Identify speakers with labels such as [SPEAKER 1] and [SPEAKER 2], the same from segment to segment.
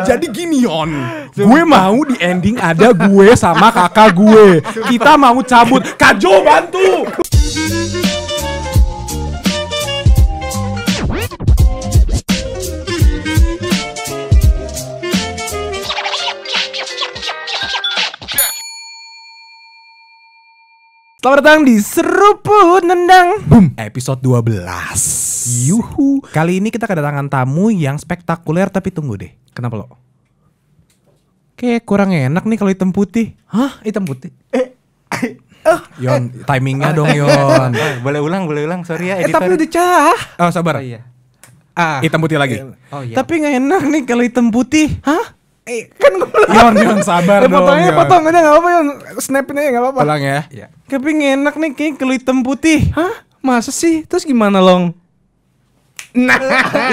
[SPEAKER 1] Jadi gini on, gue mau di ending ada gue sama kakak gue. Kita mau cabut, Kajo bantu. Selamat datang di Seruput Nendang Boom. Episode 12 Yuhu. Kali ini kita kedatangan tamu yang spektakuler tapi tunggu deh. Kenapa lo? Kayak kurang enak nih kalau hitam putih. Hah? Hitam putih? Eh. Oh, yon, eh. timingnya eh. dong Yon. boleh ulang, boleh ulang. Sorry ya. Editor. Eh, tapi udah cah. Oh sabar. Oh, iya. Ah. Hitam putih lagi. Oh, iya. Tapi nggak enak nih kalau hitam putih. Hah?
[SPEAKER 2] Eh, kan gue Yon, Yon sabar dong. Potongnya, potong
[SPEAKER 1] aja nggak apa-apa Yon. Snapin aja nggak apa-apa. Ulang ya. Iya. Tapi nggak enak nih kayak kalau hitam putih. Hah? Masa sih? Terus gimana long? Nah.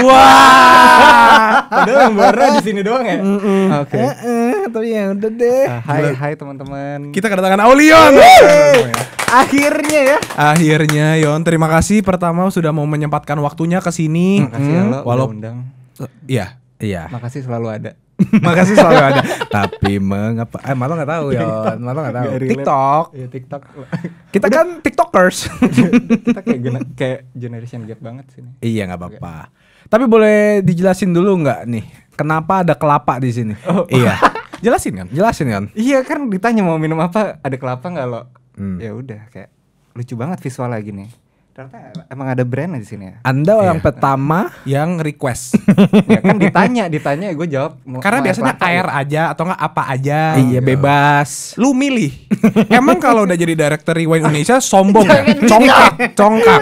[SPEAKER 1] Wah. Padahal baru di sini doang ya. Mm -mm. Oke. Okay. Uh eh, -uh, eh, tapi yang udah deh. Uh, hai hai teman-teman. Kita kedatangan Aulion. Akhirnya ya. Akhirnya Yon, terima kasih pertama sudah mau menyempatkan waktunya ke sini. Makasih mm -hmm. ya lo Walau... undang. Iya. Iya. Makasih selalu ada. Makasih selalu ada. Tapi mengapa? Eh, malah nggak tahu ya. Malah nggak tahu. TikTok. Ya, TikTok. Kita kan TikTokers. kita kayak kayak generation gap banget sini. Iya nggak apa-apa. Tapi boleh dijelasin dulu nggak nih, kenapa ada kelapa di sini? Oh. Iya. Jelasin kan? Jelasin kan? Iya kan ditanya mau minum apa, ada kelapa nggak lo? Hmm. Ya udah kayak lucu banget visual lagi nih. Ternyata emang ada brand di sini ya. Anda orang yeah. pertama yang request. ya kan ditanya, ditanya gue jawab. Karena biasanya air ya. Gitu. aja atau enggak apa aja. Iya, iya, bebas. Lu milih. emang kalau udah jadi director Rewind Indonesia sombong ya. Congkak, congkak.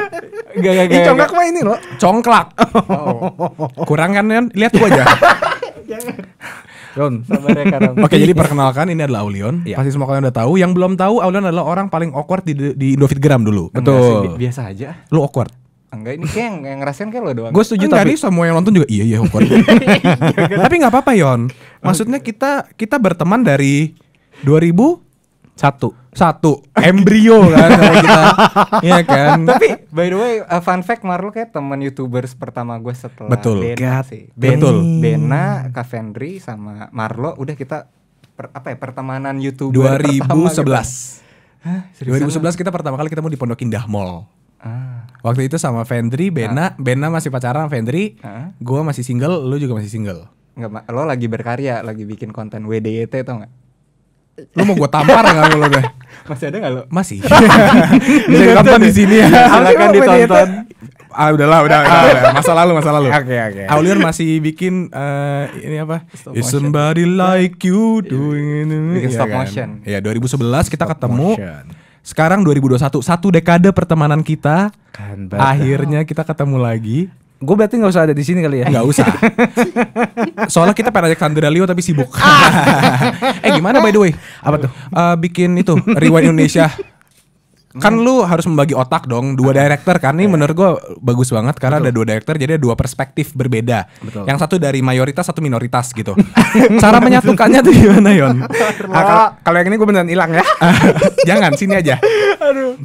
[SPEAKER 1] Gak, gak, gak, congkak mah ini loh. Congklak. Oh. Kurang kan kan? Lihat gua aja. Yon. Sabar ya Oke, jadi perkenalkan ini adalah Aulion. Ya. Pasti semua kalian udah tahu. Yang belum tahu, Aulion adalah orang paling awkward di di Indofitgram dulu. Betul. Sih, biasa aja. Lu awkward. Enggak, ini kayak yang ngerasain kayak lo doang. Gue setuju Enggak, semua yang nonton juga iya iya awkward. Iya, iya. tapi nggak apa-apa Yon. Maksudnya kita kita berteman dari 2000 satu. Satu. Embrio kan kita. Iya kan. Tapi by the way uh, fun fact Marlo kayak teman YouTubers pertama gue setelah Betul. Dena God. sih. Ben, Betul. Dena, Kavendri sama Marlo udah kita per, apa ya pertemanan YouTuber 2011. Pertama, gitu. Hah, 2011 kita pertama kali ketemu di Pondok Indah Mall. Ah. Waktu itu sama Fendri, Bena, ah. Bena masih pacaran sama Fendri, ah. gue masih single, lu juga masih single. Enggak, lo lagi berkarya, lagi bikin konten WDYT tau gak? Lu mau gue tampar nggak lu lo deh? Masih ada nggak lo? Masih. Bisa ditonton di sini ya. Silakan ditonton. Ah udahlah udah, ah, udah, udah, masalah masa lalu masa lalu. Oke oke. Aulian masih bikin eh, ini apa? Stop Is somebody like you iya. doing bikin stop iya kan? motion. Ya 2011 kita stop ketemu. Motion. Sekarang 2021 satu dekade pertemanan kita. Kan, Akhirnya kita ketemu lagi Gue berarti gak usah ada di sini kali ya? Gak usah. Soalnya kita pengen ajak Sandra Leo tapi sibuk. Ah. eh gimana by the way? Apa tuh? Uh, bikin itu Rewind Indonesia. kan hmm. lu harus membagi otak dong dua ah. director kan ini yeah. menurut gue bagus banget karena Betul. ada dua director jadi ada dua perspektif berbeda Betul. yang satu dari mayoritas satu minoritas gitu cara menyatukannya tuh gimana Yon ah, kalau yang ini gue beneran hilang ya jangan sini aja Aduh.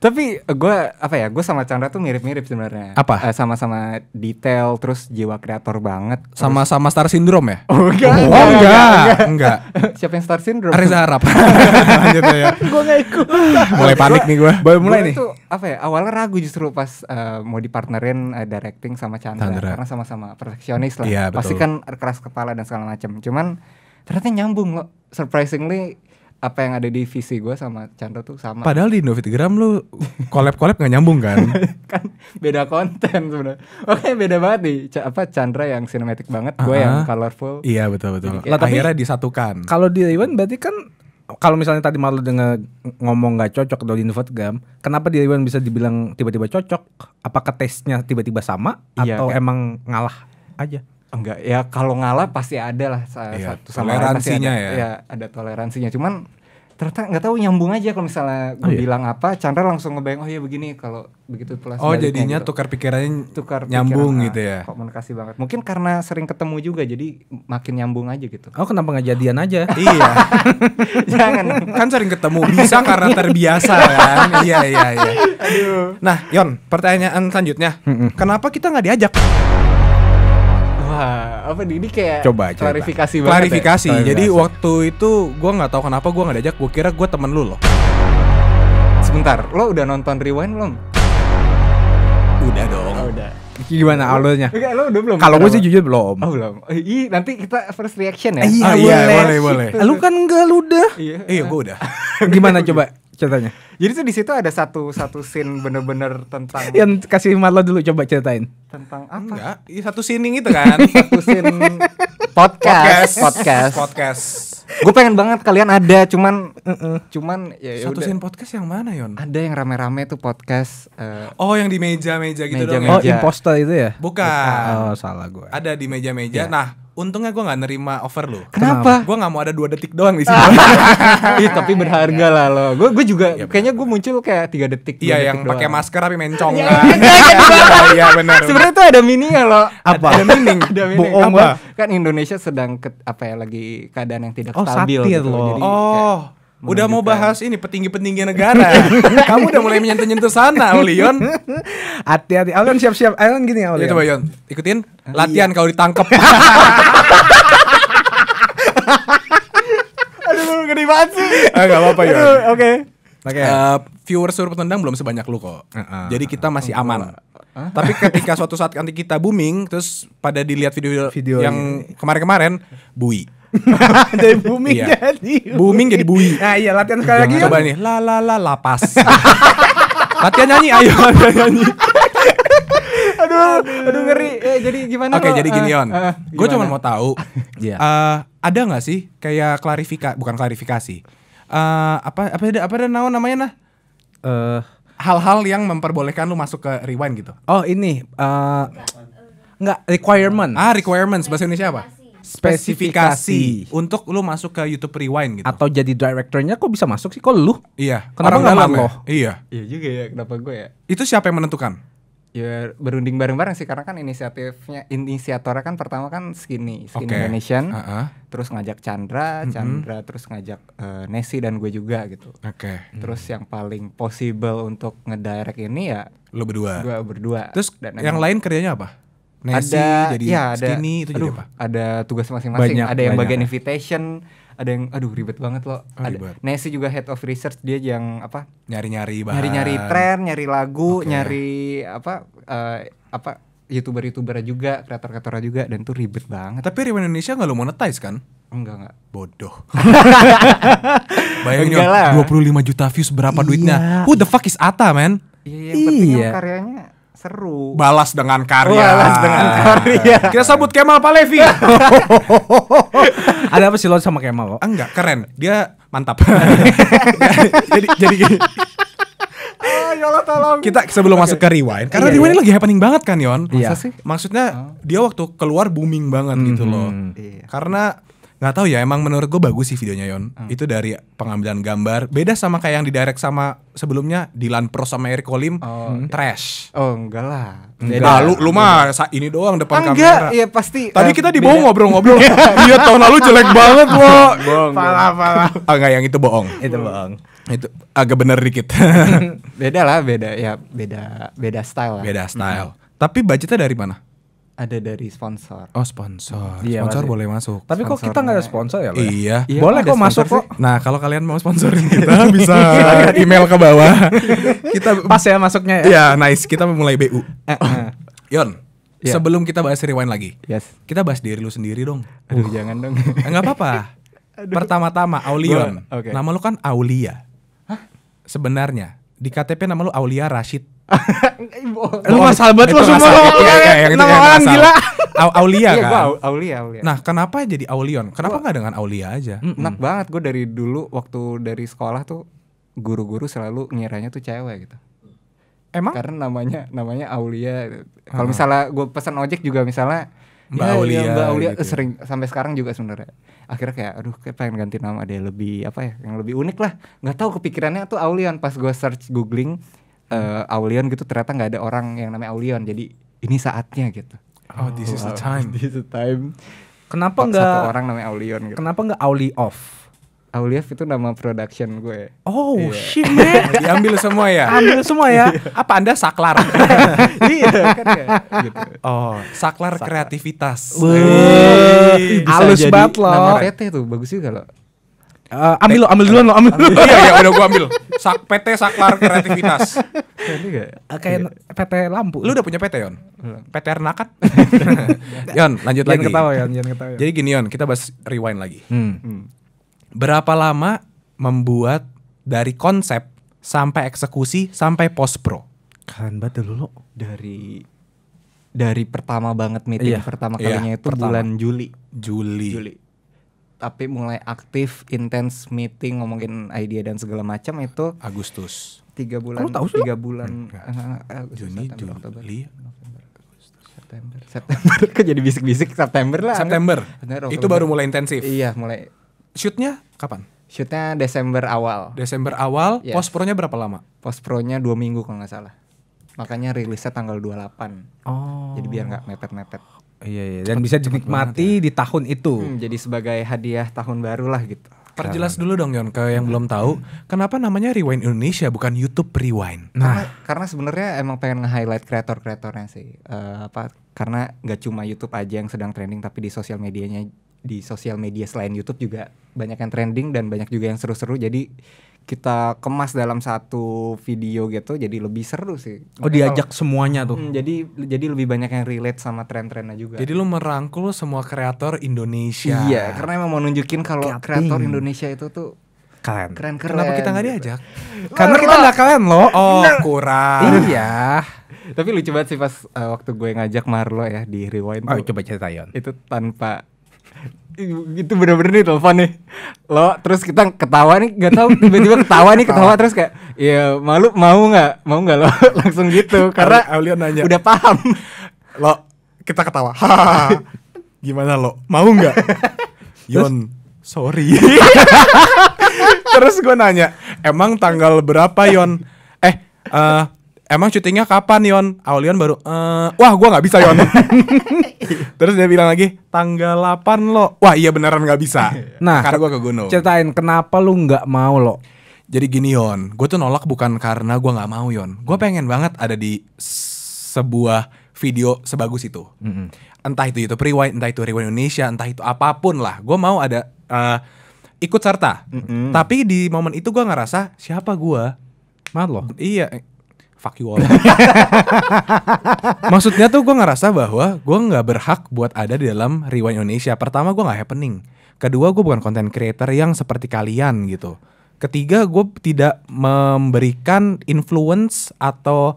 [SPEAKER 1] Tapi gue apa ya? Gue sama Chandra tuh mirip-mirip sebenarnya. Apa? Uh, sama-sama detail, terus jiwa kreator banget. Sama-sama Star Syndrome ya? Oh enggak. Oh, enggak. enggak. enggak. Siapa yang Star Syndrome? Reza Harap Lanjut ya. gue gak ikut. mulai panik nih gue. Baru mulai gua nih. Tuh, apa ya? Awalnya ragu justru pas uh, mau dipartnerin uh, directing sama Chandra, Chandra. karena sama-sama perfeksionis lah. Iya, Pasti kan keras kepala dan segala macam. Cuman ternyata nyambung loh. Surprisingly apa yang ada di visi gue sama Chandra tuh sama. Padahal di Novitgram lu collab-collab gak nyambung kan? kan beda konten sebenarnya. Oke, beda banget nih. C apa Chandra yang sinematik banget, gue uh -huh. yang colorful. Iya, betul betul. Lah, akhirnya disatukan. Kalau di Iwan berarti kan kalau misalnya tadi malu dengan ngomong gak cocok dari Infogram, kenapa di Iwan bisa dibilang tiba-tiba cocok? Apakah tesnya tiba-tiba sama iya, atau kan. emang ngalah aja? Enggak, ya kalau ngalah pasti ada lah iya, satu sama ada, ya. ya ada toleransinya. Cuman ternyata nggak tahu nyambung aja kalau misalnya oh, gue iya. bilang apa Chandra langsung ngebayang oh ya begini kalau begitu pula oh jadinya gitu. tukar pikirannya tukar nyambung pikiran, ah, gitu ya komunikasi banget mungkin karena sering ketemu juga jadi makin nyambung aja gitu oh kenapa nggak jadian aja iya jangan kan sering ketemu bisa karena terbiasa kan iya iya iya Aduh. nah Yon pertanyaan selanjutnya kenapa kita nggak diajak Wah, apa ini, ini kayak coba, klarifikasi banget. Ya? Klarifikasi. Ya? Jadi waktu itu gue nggak tahu kenapa gue nggak diajak. Gue kira gue temen lu loh. Sebentar, lo udah nonton Rewind belum? Udah dong. Oh, udah. Gimana alurnya? Kalau gue sih jujur belum. Oh, belum. Ih, oh, iya, nanti kita first reaction ya. Eh, iya, oh, iya boleh, boleh. boleh. Gitu. Eh, lu kan enggak lu udah. Iya, eh, iya gue udah. Gimana coba ceritanya? Jadi tuh di situ ada satu satu scene bener-bener tentang yang kasih malah dulu coba ceritain. Tentang apa? Enggak, ya, satu scening itu kan. satu scene podcast, podcast, podcast. podcast. Gue pengen banget kalian ada, cuman uh-uh. cuman ya, ya Satu scene podcast yang mana, Yon? Ada yang rame-rame tuh podcast uh, Oh, yang di meja-meja gitu meja, -meja. Ya? Oh, imposter itu ya? Bukan. Oh, salah gue. Ada di meja-meja. Ya. Nah, untungnya gue nggak nerima over lo. Kenapa? Gue nggak mau ada dua detik doang di sini. Ih, tapi berharga lah lo. Gue gue juga ya, kayaknya kayaknya gue muncul kayak tiga detik. Iya yang pakai masker tapi mencong. Iya benar. Iya, Sebenarnya tuh ada mini loh apa? Ada mini. Ada mini. Boong, apa? Kan Indonesia sedang ke, apa ya lagi keadaan yang tidak oh, stabil gitu. Loh. Jadi oh. Udah mau bahas ini petinggi-petinggi negara. Kamu udah mulai menyentuh sentuh sana, Olion. Hati-hati. Olion siap-siap. Olion gini ya, Olion. Itu, Olion. Ikutin ah, latihan iya. kalau ditangkap. Aduh, gede banget sih. Ah, gak apa-apa ya. Oke. Okay. Okay. Uh, eh, viewers suruh Petendang belum sebanyak lu kok. Uh, uh, Jadi kita masih aman. Uh, uh. Tapi ketika suatu saat nanti kita booming, terus pada dilihat video, video yang kemarin-kemarin, bui. jadi booming iya. jadi booming jadi bui. Nah iya latihan sekali lagi. Coba nih la la la lapas. latihan nyanyi ayo latihan nyanyi. aduh, aduh ngeri. Eh, jadi gimana? Oke, okay, jadi gini eh, on. Uh, eh, Gue cuma mau tahu, yeah. Iya. uh, ada nggak sih kayak klarifikasi, bukan klarifikasi, Eh, apa apa ada apa ada namanya nah? Uh, hal-hal yang memperbolehkan lu masuk ke rewind gitu. Oh, ini uh, eh, enggak requirement. Ah, requirements bahasa Indonesia apa? Spesifikasi, spesifikasi untuk lu masuk ke YouTube Rewind gitu. Atau jadi directornya kok bisa masuk sih kok lu? Iya. Kenapa enggak ya? lo? Iya. Iya juga ya, kenapa gue ya? Itu siapa yang menentukan? ya berunding bareng-bareng sih karena kan inisiatifnya inisiatornya kan pertama kan Skinny Skinny okay. Indonesian uh -huh. terus ngajak Chandra mm -hmm. Chandra terus ngajak uh, eh, Nesi dan gue juga gitu okay. terus yang paling possible untuk ngedirect ini ya lo berdua gue berdua terus dan yang lain kerjanya apa Nesi ada, jadi ya, ada, skinny itu aduh, jadi apa ada tugas masing-masing ada yang banyak. bagian ya. invitation ada yang aduh ribet banget loh. Oh, ada, ribet. juga head of research dia yang apa? Nyari-nyari bahan. Nyari-nyari tren, nyari lagu, okay. nyari apa uh, apa youtuber-youtuber juga, kreator-kreator juga dan tuh ribet banget. Tapi Rewind Indonesia nggak lo monetize kan? Enggak enggak. Bodoh. Bayangin dua puluh 25 juta views berapa iya. duitnya? Who the fuck is Ata, man? Iya, iya yang iya. karyanya seru. Balas dengan karya. Balas dengan karya. Kita sebut Kemal Palevi. Ada apa sih lo sama Kemal kok? Enggak, keren. Dia mantap. jadi jadi gini. Ah, ya tolong. Kita sebelum okay. masuk ke rewind, karena iya, rewind iya. lagi happening banget kan, Yon. Masa iya. sih? Maksudnya oh. dia waktu keluar booming banget mm -hmm. gitu loh. Hmm. Iya. Karena nggak tahu ya emang menurut gue bagus sih videonya Yon hmm. itu dari pengambilan gambar beda sama kayak yang di sama sebelumnya Dilan Pro sama Eric Olim oh, hmm. iya. trash oh enggak lah enggak. ah lu lu mah ini doang depan enggak, kamera enggak ya pasti tadi eh, kita di bohong ngobrol-ngobrol iya. iya tahun lalu jelek banget lo bohong salah salah enggak ah, yang itu bohong itu bohong itu agak bener dikit beda lah beda ya beda beda style lah. beda style hmm. tapi budgetnya dari mana ada dari sponsor. Oh sponsor, iya, sponsor masih. boleh masuk. Tapi kok kita nggak ada sponsor ya? lo ya? iya. iya, boleh kok masuk kok. Nah kalau kalian mau sponsorin kita bisa email ke bawah. kita pas ya masuknya. ya. Iya nice, kita mulai bu. Eh, eh. Yon, yeah. sebelum kita bahas rewind lagi, yes. kita bahas diri lu sendiri dong. Aduh uh. jangan dong. Enggak eh, apa-apa. Pertama-tama Aulion, okay. nama lu kan Aulia. Hah? Sebenarnya di KTP nama lu Aulia Rashid lu mah sahabat lu semua ngomong iya, iya, iya, nama orang gila Aulia kan iya, Aulia Aulia nah kenapa jadi Aulion kenapa nggak dengan Aulia aja enak banget gue dari dulu waktu dari sekolah tuh guru-guru selalu ngiranya tuh cewek gitu Emang? Karena namanya namanya Aulia. Kalau ah. misalnya gue pesan ojek juga misalnya Mbak ya, ya Aulia, ya, Mbak Aulia gitu. Ya. sering sampai sekarang juga sebenarnya. Akhirnya kayak aduh kayak pengen ganti nama deh lebih apa ya, yang lebih unik lah. Nggak tahu kepikirannya tuh Aulian pas gue search googling uh, Aulion gitu ternyata nggak ada orang yang namanya Aulion jadi ini saatnya gitu oh this is the time this is the time kenapa nggak satu orang namanya Aulion gitu. kenapa nggak Auli off Aulief itu nama production gue. Oh yeah. shit man. Diambil semua ya. Ambil semua ya. Iya. Apa Anda saklar? iya kan ya. Gitu. Oh, saklar, saklar. kreativitas. Wih, halus banget loh. Nama PT tuh bagus juga loh. Uh, ambil lo, ambil duluan lo, ambil ambil. iya, iya, udah gua ambil. Sak PT Saklar Kreativitas. Kayak eh, PT lampu. Lu udah punya PT, Yon? PT Ernakat? yon, lanjut lagi. ketawa, Yon. Jangan ketawa, Jadi gini, Yon, kita bahas rewind lagi. Hmm. hmm. Berapa lama membuat dari konsep sampai eksekusi sampai post pro? Kan banget dulu lo. Dari dari pertama banget meeting iya. pertama iya, kalinya iya, itu pertama. bulan Juli. Juli. Juli tapi mulai aktif intens meeting ngomongin idea dan segala macam itu Agustus tiga bulan tahu sih tiga bulan eh, eh, eh, Juni Juli September September kan jadi bisik-bisik September lah September itu baru mulai intensif iya mulai shootnya kapan shootnya Desember awal Desember awal yes. post pronya berapa lama post pronya dua minggu kalau nggak salah makanya rilisnya tanggal 28 oh jadi biar nggak mepet-mepet Iya, iya. dan bisa dinikmati ya. di tahun itu. Hmm, jadi sebagai hadiah tahun baru lah gitu. Perjelas dulu dong Yon ke yang belum tahu, kenapa namanya Rewind Indonesia bukan YouTube Rewind? Nah, karena, karena sebenarnya emang pengen nge-highlight kreator-kreatornya sih. Uh, apa karena nggak cuma YouTube aja yang sedang trending tapi di sosial medianya di sosial media selain YouTube juga banyak yang trending dan banyak juga yang seru-seru. Jadi kita kemas dalam satu video gitu jadi lebih seru sih. Oh diajak kalau, semuanya tuh. Hmm, jadi jadi lebih banyak yang relate sama tren-trennya juga. Jadi lu merangkul semua kreator Indonesia. Iya, karena emang mau nunjukin kalau kreator Indonesia itu tuh keren. Keren keren. Kenapa kita nggak diajak? karena kita nggak keren loh. Oh, nah. kurang. Iya. Tapi lucu banget sih pas uh, waktu gue ngajak Marlo ya di Rewind. Oh, tuh, coba ceritain. Itu tanpa gitu bener-bener nih telepon nih lo terus kita ketawa nih nggak tahu tiba-tiba ketawa nih ketawa terus kayak ya malu mau nggak mau nggak lo langsung gitu karena Aulia nanya udah paham lo kita ketawa gimana lo mau nggak Yon sorry terus gue nanya emang tanggal berapa Yon eh uh, emang syutingnya kapan Yon? Aulion baru, e, wah gue gak bisa Yon. Terus dia bilang lagi, tanggal 8 lo. Wah iya beneran gak bisa. nah, karena gue ke gunung. Ceritain kenapa lu gak mau lo? Jadi gini Yon, gue tuh nolak bukan karena gue gak mau Yon. Gue pengen banget ada di sebuah video sebagus itu. Mm -hmm. Entah itu YouTube Rewind, entah itu Rewind Indonesia, entah itu apapun lah. Gue mau ada uh, ikut serta. Mm -hmm. Tapi di momen itu gue ngerasa siapa gue? loh. Iya, fuck you all. Maksudnya tuh gue ngerasa bahwa gue nggak berhak buat ada di dalam Rewind Indonesia. Pertama gue nggak happening. Kedua gue bukan content creator yang seperti kalian gitu. Ketiga gue tidak memberikan influence atau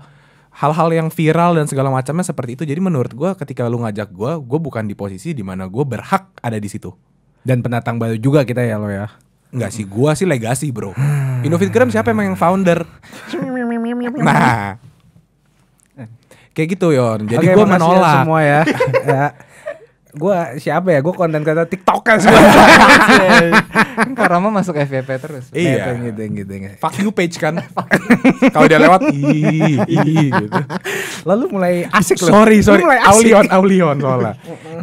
[SPEAKER 1] hal-hal yang viral dan segala macamnya seperti itu. Jadi menurut gue ketika lu ngajak gue, gue bukan di posisi dimana gue berhak ada di situ. Dan pendatang baru juga kita ya lo ya. Enggak sih, gua sih legasi bro. Innovitgram siapa emang yang founder? Nah. Kayak gitu Yon.
[SPEAKER 2] Jadi okay, gue ya menolak. Semua ya. ya.
[SPEAKER 1] Gue siapa ya? Gue konten kata TikTok ya kan Karena masuk FYP terus. Iya. Gitu, gitu, gitu. Fuck you page kan. Kalau dia lewat iya. ih gitu. Lalu mulai asik loh. Sorry, sorry. Mulai asik. Aulion, Aulion soalnya.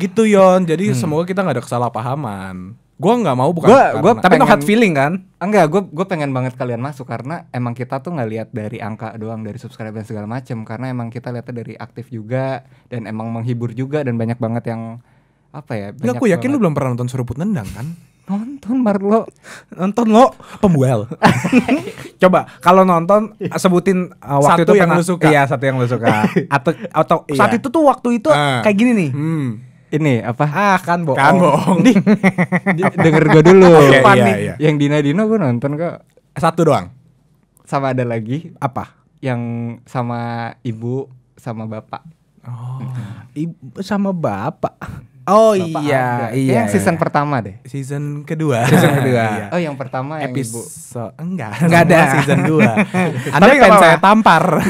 [SPEAKER 1] gitu Yon. Jadi hmm. semoga kita nggak ada kesalahpahaman. Gue nggak mau bukan. Gua, gua tapi pengen, no hard feeling kan? Enggak, gue gue pengen banget kalian masuk karena emang kita tuh nggak lihat dari angka doang dari subscribe dan segala macem karena emang kita lihatnya dari aktif juga dan emang menghibur juga dan banyak banget yang apa ya? Enggak, aku yakin lu belum pernah nonton seruput nendang kan? nonton Marlo nonton lo pembuel coba kalau nonton sebutin uh, waktu satu itu yang pernah, lu suka iya satu yang lu suka atau atau iya. saat itu tuh waktu itu uh, kayak gini nih hmm ini apa? Ah, kan bohong. Kan bohong. Di, di, denger gue dulu. okay, iya, iya, iya. Yang Dina Dino gue nonton kok. Satu doang. Sama ada lagi apa? Yang sama ibu sama bapak. Oh. Ibu sama bapak. Oh Bapak iya, iya. Yang iya. season pertama deh. Season kedua. Season kedua. Iya. Oh yang pertama yang ibu. so, enggak. Enggak ada season dua. Anda Tapi kan saya tampar.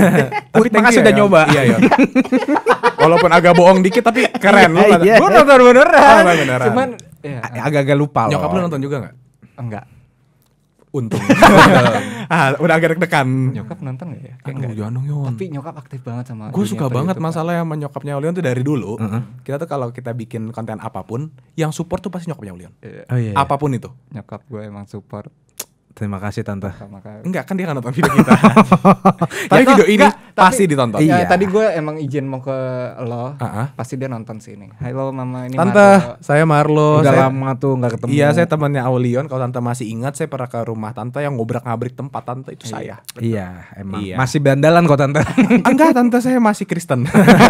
[SPEAKER 1] Tapi terima kasih sudah ya. nyoba. Iya, iya. Walaupun agak bohong dikit tapi keren loh. Iya, iya. bener oh, nonton beneran. Cuman ya, agak-agak lupa loh. Nyokap lu nonton juga gak? enggak? Enggak untung. ah, udah agak deg-degan. Nyokap nonton gak ya? Kayak Aduh, jangan dong Yon. Tapi nyokap aktif banget sama Gue suka banget YouTube masalah kan. sama nyokapnya Ulion tuh dari dulu. Uh-huh. Kita tuh kalau kita bikin konten apapun, yang support tuh pasti nyokapnya Ulion. Iya. Oh, iya, iya. Apapun itu. Nyokap gue emang support. Terima kasih tante. Enggak kan dia kan nonton video kita. tapi ya, video ini enggak, pasti tapi, ditonton. Ya, iya. tadi gue emang izin mau ke lo, uh -huh. pasti dia nonton sini. Halo mama ini. Tante, Marlo. saya Marlo. Udah saya, lama tuh nggak ketemu. Iya, saya temannya Aulion. Kalau tante masih ingat, saya pernah ke rumah tante yang ngobrak ngabrik tempat tante itu iya. saya. Betul. Iya, emang. Iya. Masih bandalan kok tante. Enggak, tante saya masih Kristen.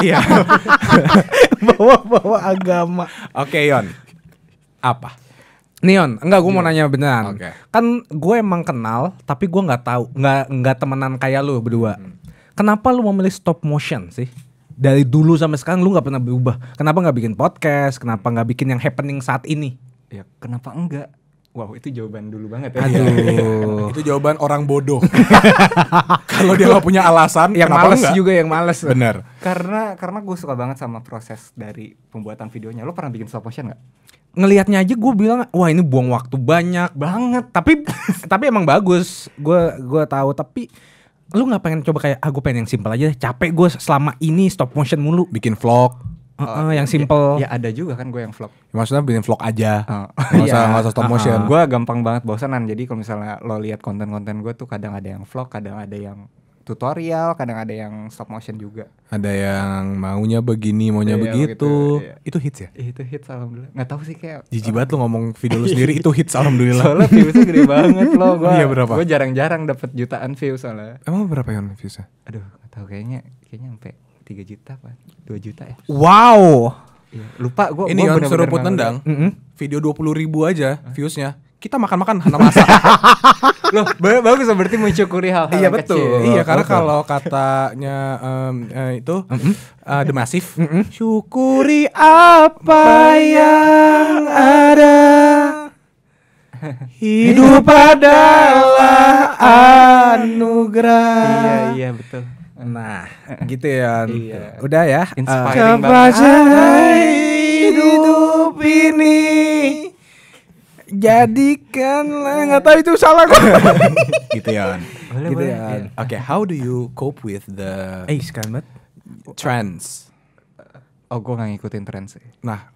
[SPEAKER 1] Iya. Bawa-bawa agama. Oke okay, Yon, apa Neon, enggak gue mau nanya beneran. Okay. Kan gue emang kenal, tapi gue nggak tahu, nggak nggak temenan kayak lu berdua. Hmm. Kenapa lu memilih stop motion sih? Dari dulu sampai sekarang lu nggak pernah berubah. Kenapa nggak bikin podcast? Kenapa nggak bikin yang happening saat ini? Ya kenapa enggak? Wow itu jawaban dulu banget ya. Aduh. itu jawaban orang bodoh. Kalau dia nggak punya alasan, yang males enggak? juga yang males. Bener. Karena karena gue suka banget sama proses dari pembuatan videonya. Lu pernah bikin stop motion nggak? ngelihatnya aja gue bilang wah ini buang waktu banyak banget tapi tapi emang bagus gue gue tahu tapi lu nggak pengen coba kayak ah pengen yang simpel aja capek gue selama ini stop motion mulu bikin vlog uh, uh, yang iya. simple ya, ya ada juga kan gue yang vlog maksudnya bikin vlog aja uh, nggak usah nggak iya. usah stop motion uh, -huh. gue gampang banget bosanan jadi kalau misalnya lo lihat konten-konten gue tuh kadang ada yang vlog kadang ada yang tutorial, kadang ada yang stop motion juga. Ada yang maunya begini, maunya iya, begitu. Gitu, iya. iya. Itu hits ya? Eh, itu hits alhamdulillah. Nggak tahu sih kayak. Jijik eh, banget lo ngomong video lu sendiri itu hits alhamdulillah. Soalnya viewsnya gede banget lo. Iya, gua, iya berapa? Gue jarang-jarang dapat jutaan views soalnya. Emang berapa yang viewsnya? Aduh nggak tahu kayaknya kayaknya sampai tiga juta apa Dua juta ya. Wow. Iya, lupa gue. Ini yang seru. -bener suruh dua nendang. Mm -hmm. ribu aja viewsnya kita makan-makan karena masak. Loh, bagus berarti mencukuri hal-hal iya, betul. Iya, karena kalau katanya um, uh, itu mm -hmm. uh, The Massive, mm -hmm. syukuri apa yang ada. Hidup adalah anugerah. Iya, iya betul. Nah, gitu ya. Iya. Udah ya. Eh, Inspiring uh, banget. hidup ini jadikanlah nggak tahu itu salah kok gitu ya gitu ya oke how do you cope with the eh sekarang trends oh gue nggak ngikutin tren sih nah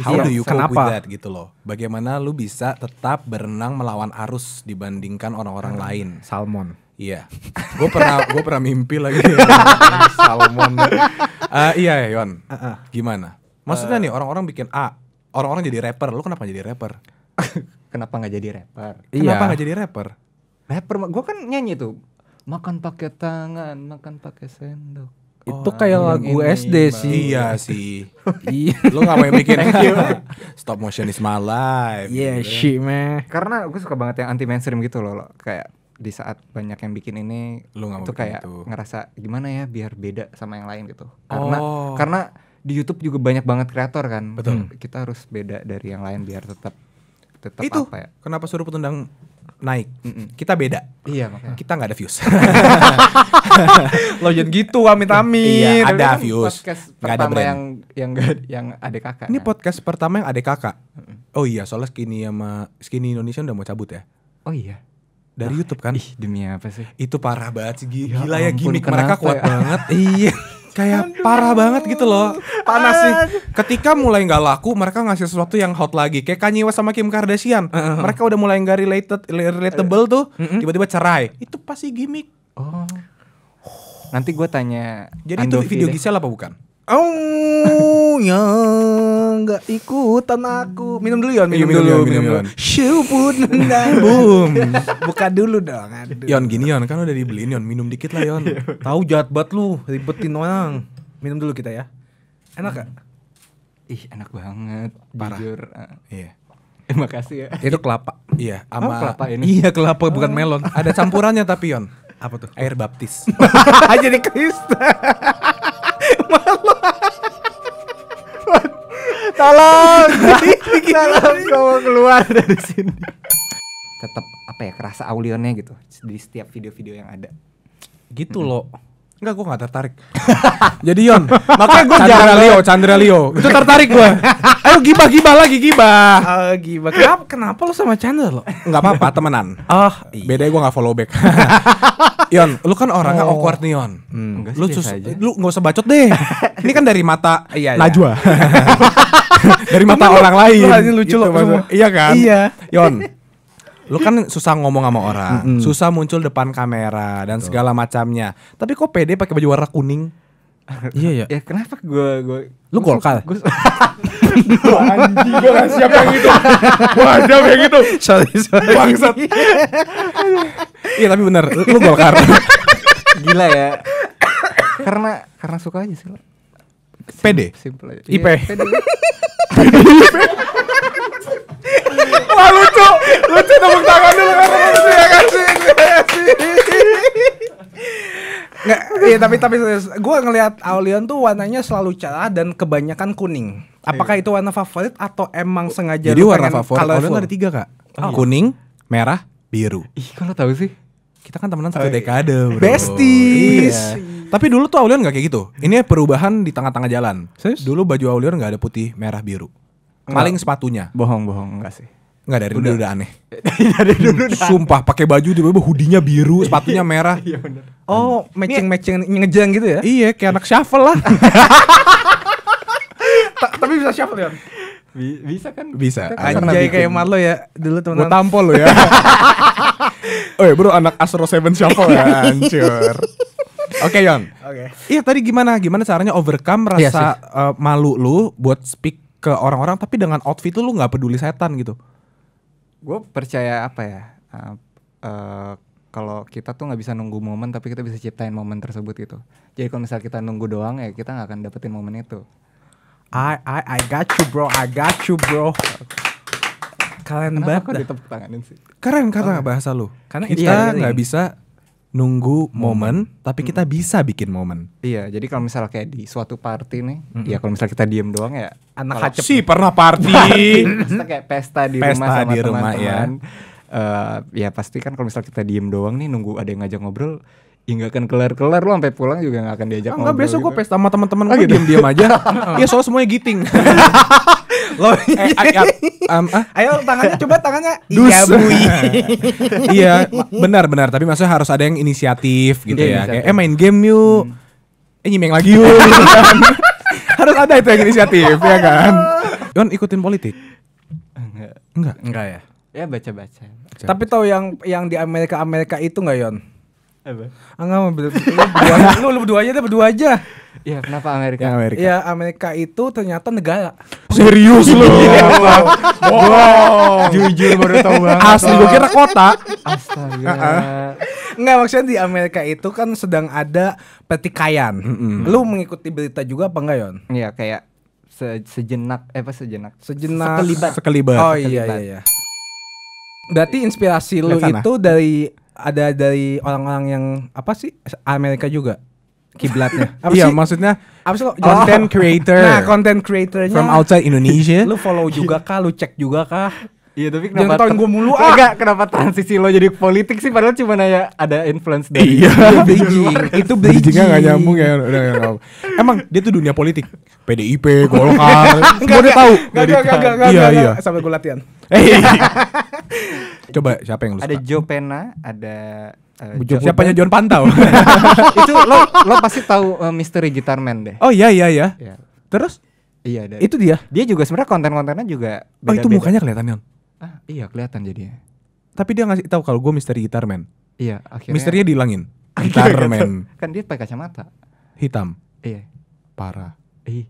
[SPEAKER 1] iya. how do you cope Kenapa? with that gitu loh bagaimana lu bisa tetap berenang melawan arus dibandingkan orang-orang lain salmon Iya, gue pernah gue pernah mimpi lagi salmon. Uh, iya, Yon. Uh -uh. Gimana? Eh. Maksudnya uh, nih orang-orang bikin A, orang-orang jadi rapper, lu kenapa jadi rapper? kenapa nggak jadi rapper? Iya. Kenapa nggak jadi rapper? Rapper, gue kan nyanyi tuh. Makan pakai tangan, makan pakai sendok. Oh, itu kayak lagu ini, SD bang. sih. Iya sih. Iya. Lu ngapain mikirin Stop motion is my life. Yeah, gitu. Kan. shit man. Karena gue suka banget yang anti mainstream gitu loh, loh. kayak di saat banyak yang bikin ini lu gak itu kayak itu. ngerasa gimana ya biar beda sama yang lain gitu. Karena oh. karena di YouTube juga banyak banget kreator kan. Betul. kita harus beda dari yang lain biar tetap tetap itu apa ya? kenapa suruh petundang naik mm -mm. kita beda iya makanya kita nggak ada views lo jangan gitu amit amit iya ada kan views nggak ada brand yang yang yang ada kakak ini kan? podcast pertama yang ada kakak oh iya soalnya skinny sama skinny Indonesia udah mau cabut ya oh iya dari oh, YouTube kan ih demi apa sih itu parah banget sih gila ya, ya gimmick mereka kuat ya? banget iya kayak parah banget gitu loh panas sih ketika mulai nggak laku mereka ngasih sesuatu yang hot lagi kayak Kanye West sama Kim Kardashian uh-huh. mereka udah mulai nggak related relatable tuh uh-huh. tiba-tiba cerai itu pasti gimmick oh nanti gue tanya jadi Andovi itu video Gisel apa bukan Oh, yang gak ikutan aku. Minum dulu Yon, iya, minum, minum dulu, minum, dulu minum. nendang boom. Buka dulu dong. Aduh. Yon gini Yon, kan udah dibeliin Yon, minum dikit lah Yon. Iya. Tahu jahat banget lu, ribetin orang. Minum dulu kita ya. Enak gak? Ih, enak banget. Parah. Jujur. Iya.
[SPEAKER 2] terima eh, kasih ya. Itu kelapa. Iya, oh, sama oh, kelapa ini. Iya, kelapa oh. bukan melon. Ada campurannya
[SPEAKER 1] tapi Yon. Apa tuh? Air baptis. aja Jadi Kristen malu tolong tolong kamu keluar dari sini tetap apa ya kerasa aulionnya gitu di setiap video-video yang ada gitu loh Enggak, gue gak tertarik Jadi Yon Makanya gue Chandra jarang Leo, Chandra Leo Itu tertarik gue Ayo gibah, gibah lagi, gibah uh, Gibah, kenapa, kenapa lo sama Chandra lo? Enggak apa-apa, temenan Oh iya. Bedanya gue gak follow back Yon, lu kan orangnya oh. awkward nih Yon hmm. Lu, cus, lu gak usah bacot deh Ini kan dari mata iya, iya. Najwa Dari mata orang lu, lain Lu lucu gitu, lo Iya kan? Iya Yon, Lu kan susah ngomong sama orang, mm -hmm. susah muncul depan kamera dan segala macamnya. Tapi kok pede pakai baju warna kuning? iya ya. Ya kenapa gue gue lu golkar? Gue
[SPEAKER 2] anjing gue gak yang itu. Wah siapa
[SPEAKER 1] yang itu. Sorry sorry. Bangsat. Iya tapi benar lu golkar. Gila ya. Karena karena suka aja sih. PD. Simple aja. IP. Ya, PD.
[SPEAKER 2] Wah lucu, lucu tepuk tangan dulu kan terima kasih,
[SPEAKER 1] Nggak, iya tapi tapi Gue ngelihat Aulion tuh warnanya selalu cerah dan kebanyakan kuning. Apakah iya. itu warna favorit atau emang sengaja? Jadi warna favorit Aulion ada tiga kak. Oh, iya. kuning, merah, biru. Ih, kalau tahu sih? Kita kan temenan satu dekade, bro. Besties. Iya. Tapi dulu tuh Aulion gak kayak gitu. Hmm. Ini perubahan di tengah-tengah jalan. Serius? Dulu baju Aulion gak ada putih, merah, biru. Paling sepatunya. Bohong, bohong, enggak sih. Enggak dari dulu udah aneh. dari dulu udah. Sumpah pakai baju di bawah hoodie biru, iya, sepatunya iya, merah. Iya bener. Oh, matching-matching ngejeng gitu ya? Iya, kayak anak shuffle lah. Tapi bisa shuffle ya? Bisa kan? Bisa. Kan Anjay kayak Marlo ya dulu teman. Gue tampol lo ya. oh ya, bro anak Astro Seven shuffle ya, hancur. Oke okay, Yon. Okay. Iya tadi gimana? Gimana caranya overcome iya rasa yes, Uh, eh, malu lu buat speak ke orang-orang tapi dengan outfit lu nggak peduli setan gitu? Gue percaya apa ya? Uh, uh, kalau kita tuh nggak bisa nunggu momen tapi kita bisa ciptain momen tersebut gitu. Jadi kalau misal kita nunggu doang ya kita nggak akan dapetin momen itu. I I I got you bro, I got you bro. Kalian banget. Kenapa ditepuk tanganin Keren oh. bahasa lu. Karena kita nggak bisa nunggu momen, tapi kita bisa bikin momen. Iya, jadi kalau misalnya kayak di suatu party nih, hmm. ya kalau misalnya kita diem doang ya anak kalo Sih pernah party. party. kayak pesta di pesta rumah sama iya. teman-teman. Ya. Uh, ya pasti kan kalau misalnya kita diem doang nih nunggu ada yang ngajak ngobrol, ya nggak akan kelar-kelar lo sampai pulang juga nggak akan diajak Enggak, ah, besok gitu. gue pesta sama teman-teman ah, gue gitu. diam-diam aja. Iya soal semuanya giting. lo eh, ayo, ah, ya, um, ah? ayo tangannya coba tangannya Iya iya benar-benar tapi maksudnya harus ada yang inisiatif iya, gitu ya. Kayak eh main game yuk. Hmm. Eh nyimeng lagi yuk. harus ada itu yang inisiatif ya kan. Yon ikutin politik. Enggak. Enggak. Enggak ya. Ya baca-baca. Tapi tahu yang yang di Amerika Amerika itu nggak Yon? Apa? Enggak ah, mau berdua. Lu lu berdua aja deh, berdua aja. Iya. kenapa Amerika? Ya, Amerika. Ya, Amerika itu ternyata negara. Serius lu. Iya. wow. Jujur baru tahu banget. Asli gue kira kota. Astaga. Enggak maksudnya di Amerika itu kan sedang ada pertikaian. Mm -hmm. Lu mengikuti berita juga apa enggak, Yon? Iya, kayak se sejenak eh apa sejenak? Sejenak. Sekelibat. Sekelibat. Oh sekelibat. iya iya iya. Berarti inspirasi lu itu dari ada dari orang-orang yang apa sih Amerika juga kiblatnya. Apa iya, sih? maksudnya apa sih lo? Content creator. Nah, content creatornya from outside Indonesia. lu follow juga kah? Lu cek juga kah? Iya tapi kenapa Jangan gue mulu eh, ah Enggak kenapa transisi lo jadi politik sih Padahal cuma nanya ada influence dari Iya Beijing Itu Beijing Beijingnya gak nyambung ya Emang dia tuh dunia politik PDIP, Golkar Semua dia tau Gak gak gak gak Iya iya Sampai gue latihan eh, iya. Coba siapa yang lu Ada Joe Pena Ada Uh, siapanya John Pantau itu lo lo pasti tahu uh, misteri Gitar Man deh oh iya, iya iya iya terus iya dari, itu dia dia juga sebenarnya konten-kontennya juga beda -beda. oh itu mukanya kelihatan Yon Ah, iya kelihatan jadinya. Tapi dia ngasih tahu kalau gue misteri gitar man. Iya, akhirnya. Misterinya dihilangin. Gitar man. Kan dia pakai kacamata. Hitam. Iya. Parah. Ih.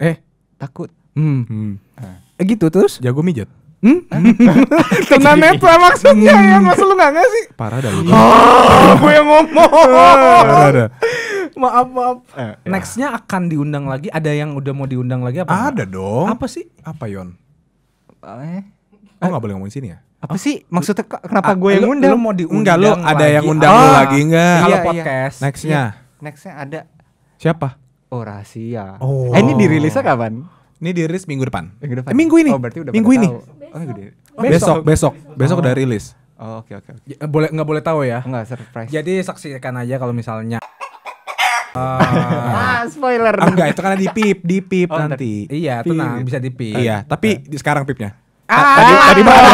[SPEAKER 1] Eh, takut. Hmm. hmm. Eh. Gitu terus? Jago mijat. Hmm? Kena netra ya, hmm. maksudnya hmm. ya Masa lu gak ngasih? Parah dah lu ah, Gue yang ngomong Parah dah Maaf maaf eh, ya. Nextnya akan diundang lagi Ada yang udah mau diundang lagi apa? Ada dong Apa sih? Apa Yon? Eh Oh nggak boleh ngomongin sini ya? Apa oh. sih maksudnya kenapa ah, gue yang ngundang? Lu mau diundang? Enggak lu ada yang ngundang ah. oh, lu ah. lagi enggak? Kalau iya, iya, podcast. Nextnya? Iya. Nextnya ada. Siapa? Oh rahasia. Oh. Eh, ini dirilisnya kapan? Ini dirilis minggu depan. Minggu depan. Eh, minggu ini. Oh berarti udah minggu ini. Oh, besok. besok. besok, besok, oh. udah rilis. Oh, oke okay, oke. Okay, ya, Boleh nggak boleh tahu ya? Nggak surprise. Jadi saksikan aja kalau misalnya. Uh, ah, spoiler. enggak, itu karena di pip, di pip oh, nanti. Iya, tenang, bisa di pip. Iya, tapi di sekarang pipnya. Ah, tadi tadi mana?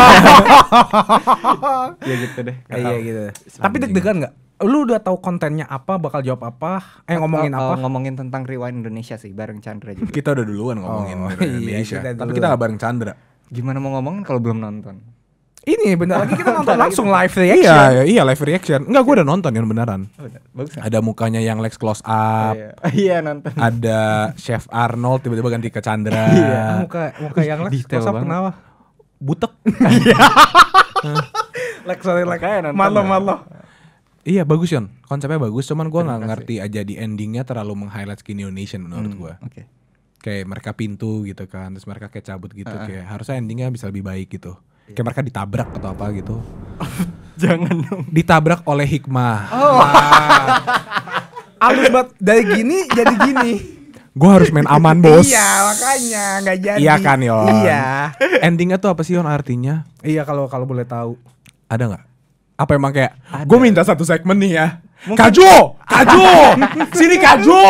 [SPEAKER 2] ya gitu deh. Iya gitu. Iya, gitu. Tapi gitu. deg-degan
[SPEAKER 1] nggak? Lu udah tahu kontennya apa, bakal jawab apa, eh ngomongin apa? ngomongin tentang rewind Indonesia sih bareng Chandra juga. kita udah duluan ngomongin oh, iya, Indonesia. kita Tapi kita nggak bareng Chandra. Gimana mau ngomongin kalau belum nonton? Ini bentar lagi kita nonton langsung live reaction. Iya, iya, iya live reaction. Enggak, gue udah nonton yang beneran. Oh, Ada mukanya yang Lex close up. Oh, iya, nonton. Ada Chef Arnold tiba-tiba ganti ke Chandra. Iya, muka muka yang Lex close up kenapa? butek. Lek sorry lek. malo. malo. Iya bagus Yon, konsepnya bagus. Cuman gue nggak ngerti aja di endingnya terlalu meng-highlight skin Nation menurut hmm, gue. Oke. Okay. Kayak mereka pintu gitu kan, terus mereka kayak cabut gitu. Uh ah, -huh. Ah. Kayak harusnya endingnya bisa lebih baik gitu. Iya. Kayak mereka ditabrak atau apa gitu. Jangan dong. Ditabrak oleh hikmah. Oh. Nah. Alus banget dari gini jadi gini gue harus main aman bos iya makanya nggak jadi iya kan Yon iya endingnya tuh apa sih Yon artinya iya kalau kalau boleh tahu ada nggak apa emang kayak gue minta satu segmen nih ya Mungkin... Kajo Kajo sini Kajo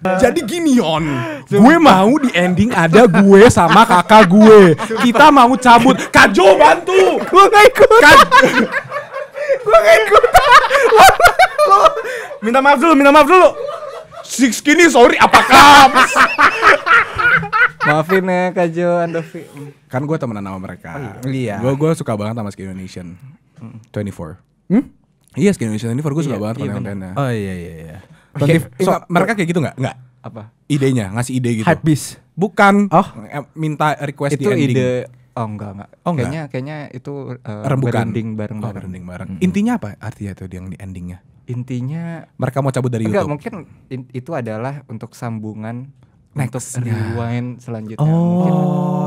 [SPEAKER 1] jadi gini Yon, gue mau di ending ada gue sama kakak gue. Kita mau cabut. Kajo bantu. Gue gak ikut. Ka gue gak ikut. minta maaf dulu, minta maaf dulu. Six kini sorry apa kaps? Maafin ya Kak Jo Kan gue temenan sama mereka oh, Iya Gue iya. gue suka banget sama Skin Indonesian hmm. twenty hmm? Iya Skin Indonesian four gue suka iya, banget iya, Oh iya iya iya okay, so, iya. Mereka kayak gitu nggak nggak Apa? Idenya ngasih ide gitu beast. Bukan Oh eh, Minta request Itu di ending ide Oh enggak enggak. Oh enggak. Kayaknya kayaknya itu uh, rembukan bareng oh, bareng. Intinya apa artinya itu yang di endingnya? intinya mereka mau cabut dari enggak, YouTube. mungkin itu adalah untuk sambungan Next. untuk rewind selanjutnya. Oh,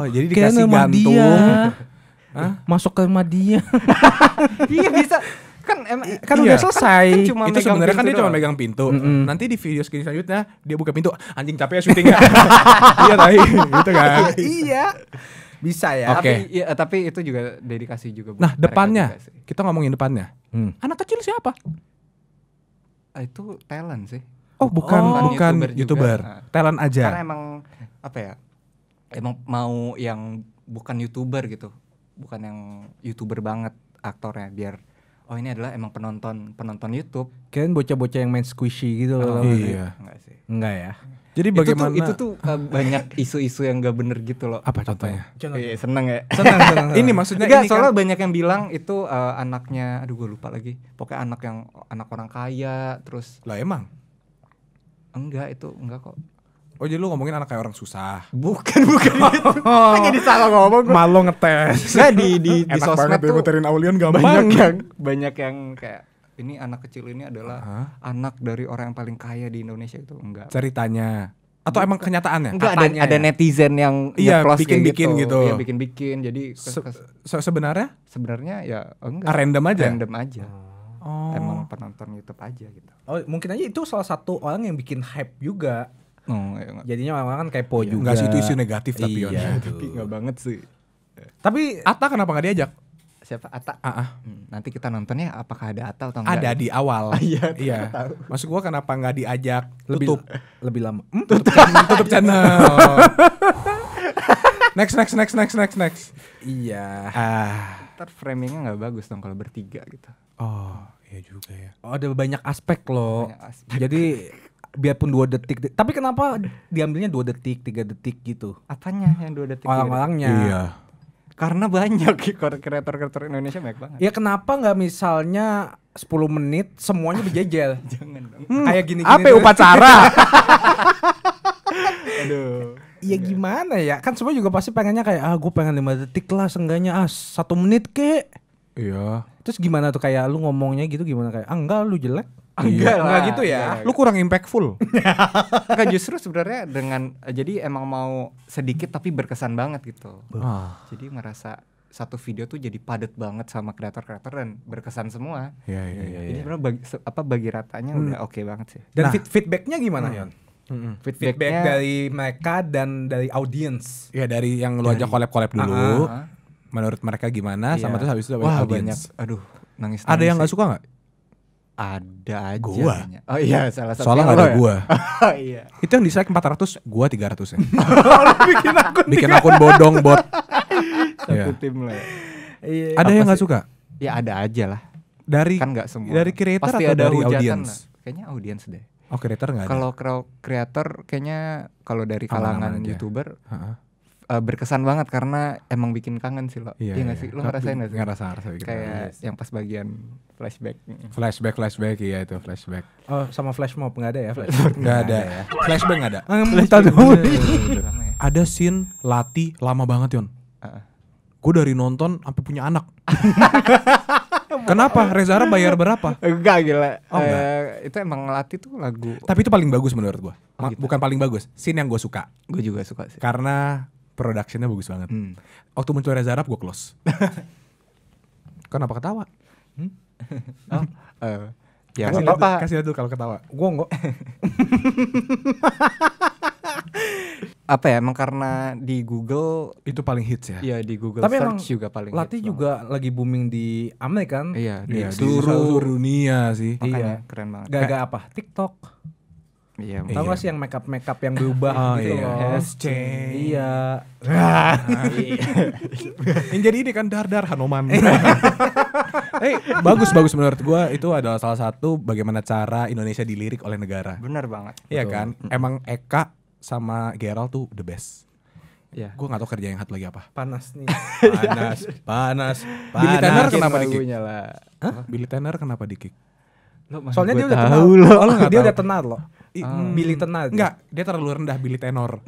[SPEAKER 1] mungkin. jadi dikasih gantung. Dia. Hah? Masuk ke dia. iya bisa kan em kan iya. udah kan- selesai kan, kan cuma itu sebenarnya kan dia cuma megang pintu mm -hmm. nanti di video screen selanjutnya dia buka pintu anjing capek ya syutingnya iya tai gitu kan iya bisa ya okay. tapi ya, tapi itu juga dedikasi juga nah depannya kita ngomongin depannya hmm. anak kecil siapa Ah, itu talent sih. Oh, bukan oh, bukan YouTuber, YouTuber. Ah. talent aja. Karena emang apa ya? Emang mau yang bukan YouTuber gitu. Bukan yang YouTuber banget aktornya biar oh ini adalah emang penonton penonton YouTube. Kan bocah-bocah yang main squishy gitu loh. Oh, iya. Enggak sih. Enggak ya. Jadi bagaimana itu tuh, itu tuh eh, banyak isu-isu yang gak bener gitu loh. Apa contohnya? Contohnya. Iya, seneng ya. Seneng, seneng, seneng. Ini maksudnya Enggak, ini soalnya kan... banyak yang bilang itu uh, anaknya aduh gue lupa lagi. Pokoknya anak yang anak orang kaya terus Lah emang? Enggak, itu enggak kok. Oh jadi lu ngomongin anak kayak orang susah. Bukan bukan gitu. Kan jadi salah ngomong. Malu ngetes. Nah di di, di Enak sosmed ya tuh muterin Aulion gak Banyak yang banyak yang kayak ini anak kecil ini adalah huh? anak dari orang yang paling kaya di Indonesia itu enggak. Ceritanya atau emang kenyataannya? Enggak ada, ada netizen yang iya, bikin-bikin gitu. gitu. Iya, bikin-bikin. Jadi Se se sebenarnya sebenarnya ya enggak. Ah, random aja. Random aja. Oh. Emang penonton YouTube aja gitu. Oh, mungkin aja itu salah satu orang yang bikin hype juga Oh, iya, Jadinya orang-orang kan kepo iya, juga. Enggak sih itu isu negatif tapi iya, tapi enggak banget sih. Tapi Ata kenapa nggak diajak? Siapa Ata? Ah, hmm, ah. nanti kita nontonnya apakah ada Ata atau enggak? Ada di awal. iya. iya. Maksud gua kenapa nggak diajak lebih, tutup lebih lama? Hmm, tutup, channel, tutup channel. next next next next next next. Iya. Ah. Ntar framingnya nggak bagus dong kalau bertiga gitu. Oh, iya juga ya. Oh, ada banyak aspek loh. Banyak aspek. Jadi biarpun dua detik tapi kenapa diambilnya dua detik tiga detik gitu apanya yang dua detik orang-orangnya iya karena banyak ya, kreator-kreator Indonesia banyak banget ya kenapa nggak misalnya 10 menit semuanya berjejel jangan dong hmm, kayak gini, -gini apa upacara aduh ya gimana ya kan semua juga pasti pengennya kayak ah gue pengen lima detik lah seenggaknya ah satu menit ke iya terus gimana tuh kayak lu ngomongnya gitu gimana kayak ah enggak lu jelek Iya. Enggak lah. Enggak gitu ya. Enggak, Lu kurang impactful. enggak justru sebenarnya dengan jadi emang mau sedikit tapi berkesan banget gitu. Ah. Jadi merasa satu video tuh jadi padat banget sama kreator-kreator dan berkesan semua. Iya iya iya. Jadi ya. bagi, apa bagi ratanya hmm. udah oke okay banget sih. Dan nah, feed feedbacknya gimana hmm. Yon? Mm-hmm. Feedback, feedback dari mereka dan dari audience. Ya dari yang lu aja collab-collab dulu. Uh-huh. Menurut mereka gimana? Yeah. Sama iya. terus habis itu Wah, audience. banyak. Aduh, nangis. nangis Ada yang nggak suka nggak? ada aja. Gua. Oh iya, salah satu. Soalnya gak ada ya? gua. oh iya. Itu yang di-strike 400, gua 300 ya. Oh, bikin akun bikin akun bodong bot. Satu yeah. tim lah. Ya. Iya. Ada Apa yang nggak suka? Ya ada aja lah. Dari kan nggak semua. Dari creator Pasti atau ada dari audience? Lah. Kayaknya audience deh.
[SPEAKER 2] Oh, creator nggak ada.
[SPEAKER 1] Kalau creator kayaknya kalau dari kalangan, kalangan YouTuber, ha -ha uh, berkesan banget karena emang bikin kangen sih lo. Iya, iya gak sih? Iya. Lo ngerasain gak sih? Ngerasa, ngerasa bikin Kayak kangen. yang pas bagian flashback. Flashback, flashback, iya itu flashback. Oh sama flash mob gak ya? ada ya? Flashback gak ada ya? Flashback gak ada? Flashback Ada scene Lati lama banget Yon. Gue dari nonton sampai punya anak. Kenapa? Reza Arab bayar berapa? Enggak gila. Oh, enggak. Eh, itu emang latih tuh lagu. Tapi itu paling bagus menurut gua. Oh, gitu. Bukan paling bagus, scene yang gua suka. Gua juga suka sih. Karena productionnya bagus banget. Hmm. Waktu muncul Reza Arab gue close. Kenapa ketawa? Hmm? oh, uh, ya, kasih apa? kasih lihat dulu kalau ketawa. Gue nggak. apa ya emang karena di Google itu paling hits ya. Iya di Google Tapi search juga paling. Latih juga banget. lagi booming di Amerika kan? Iya, di, seluruh, di seluruh dunia sih. Makanya iya. keren banget. Gak, gak apa? TikTok. Iya, Tau iya. gak sih yang makeup makeup yang berubah oh, gitu iya. loh. Has changed. Iya. yang jadi ini kan dar dar Hanoman. Iya. eh bagus bagus menurut gue itu adalah salah satu bagaimana cara Indonesia dilirik oleh negara. Benar banget. Iya Betul. kan. Emang Eka sama Gerald tuh the best. Ya. Gue gak tau kerja yang hat lagi apa. Panas nih. panas, panas, panas. Billy Tanner kenapa di kick? Hah? Billy Tanner kenapa di kick? Soalnya dia udah tahu Loh. Oh, dia udah tenar loh. Hmm. Billy tenat. Enggak, dia terlalu rendah Billy tenor.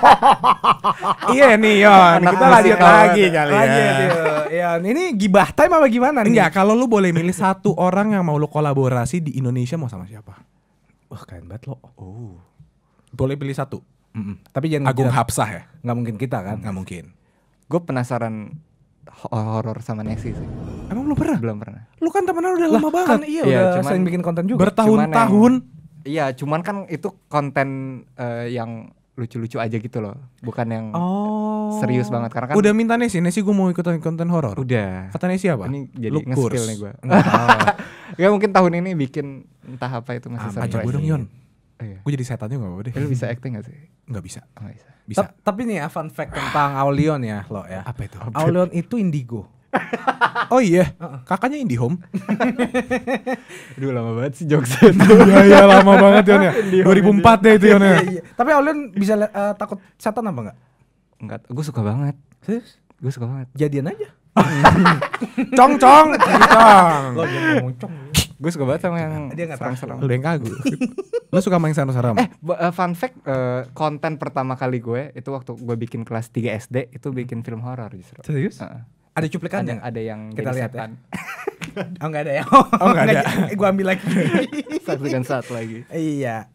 [SPEAKER 1] iya nih, Yon. kita lanjut lagi kali ya. Lanjut, ya. Ini gibah time apa gimana nih? Enggak, kalau lu boleh milih satu orang yang mau lu kolaborasi di Indonesia mau sama siapa? Wah, keren banget lo. Oh. Boleh pilih satu. Mm -mm. Tapi jangan Agung Hapsah ya. Nggak mungkin kita kan? Nggak mungkin. Gue penasaran horor sama Nexi sih. Emang lu pernah? Belum pernah. Lu kan temenan udah lah, lama banget. Kan, iya, iya udah cuman, sering bikin konten juga. Bertahun-tahun Iya, cuman kan itu konten uh, yang lucu-lucu aja gitu loh, bukan yang oh. serius banget karena kan udah minta nih sih, nih sih gue mau ikutan konten horor. Udah. Kata nih apa? Ini jadi ngeskill nih gue. ya mungkin tahun ini bikin entah apa itu masih ah, surprise. Aja dong Yon. Oh, iya. Gue jadi setannya gak apa-apa deh. Lu bisa acting gak sih? Gak bisa. Gak bisa. bisa. tapi nih ya fun fact tentang Aulion ya lo ya. Apa itu? Aulion itu indigo. oh iya, kakaknya uh kakaknya Indihome. Aduh lama banget sih jokes itu. Iya iya lama banget Yon ya. 2004 deh ya itu Yon ya. Iya, iya. Tapi Olion bisa uh, takut setan apa enggak? Enggak, gue suka banget. Serius? Gue suka banget. Jadian aja. cong cong. Cong. Lo jangan cong. Gue suka banget sama yang Dia gak serang-serang. Lu yang kagum. Lu suka main sarang seram eh, eh, fun fact, uh, konten pertama kali gue itu waktu gue bikin kelas 3 SD itu bikin film horor justru. Serius? Uh -uh ada cuplikan yang ada yang kita lihat ya. setan. ya oh nggak ada ya oh, oh nggak ada gue ambil lagi saksikan saat lagi iya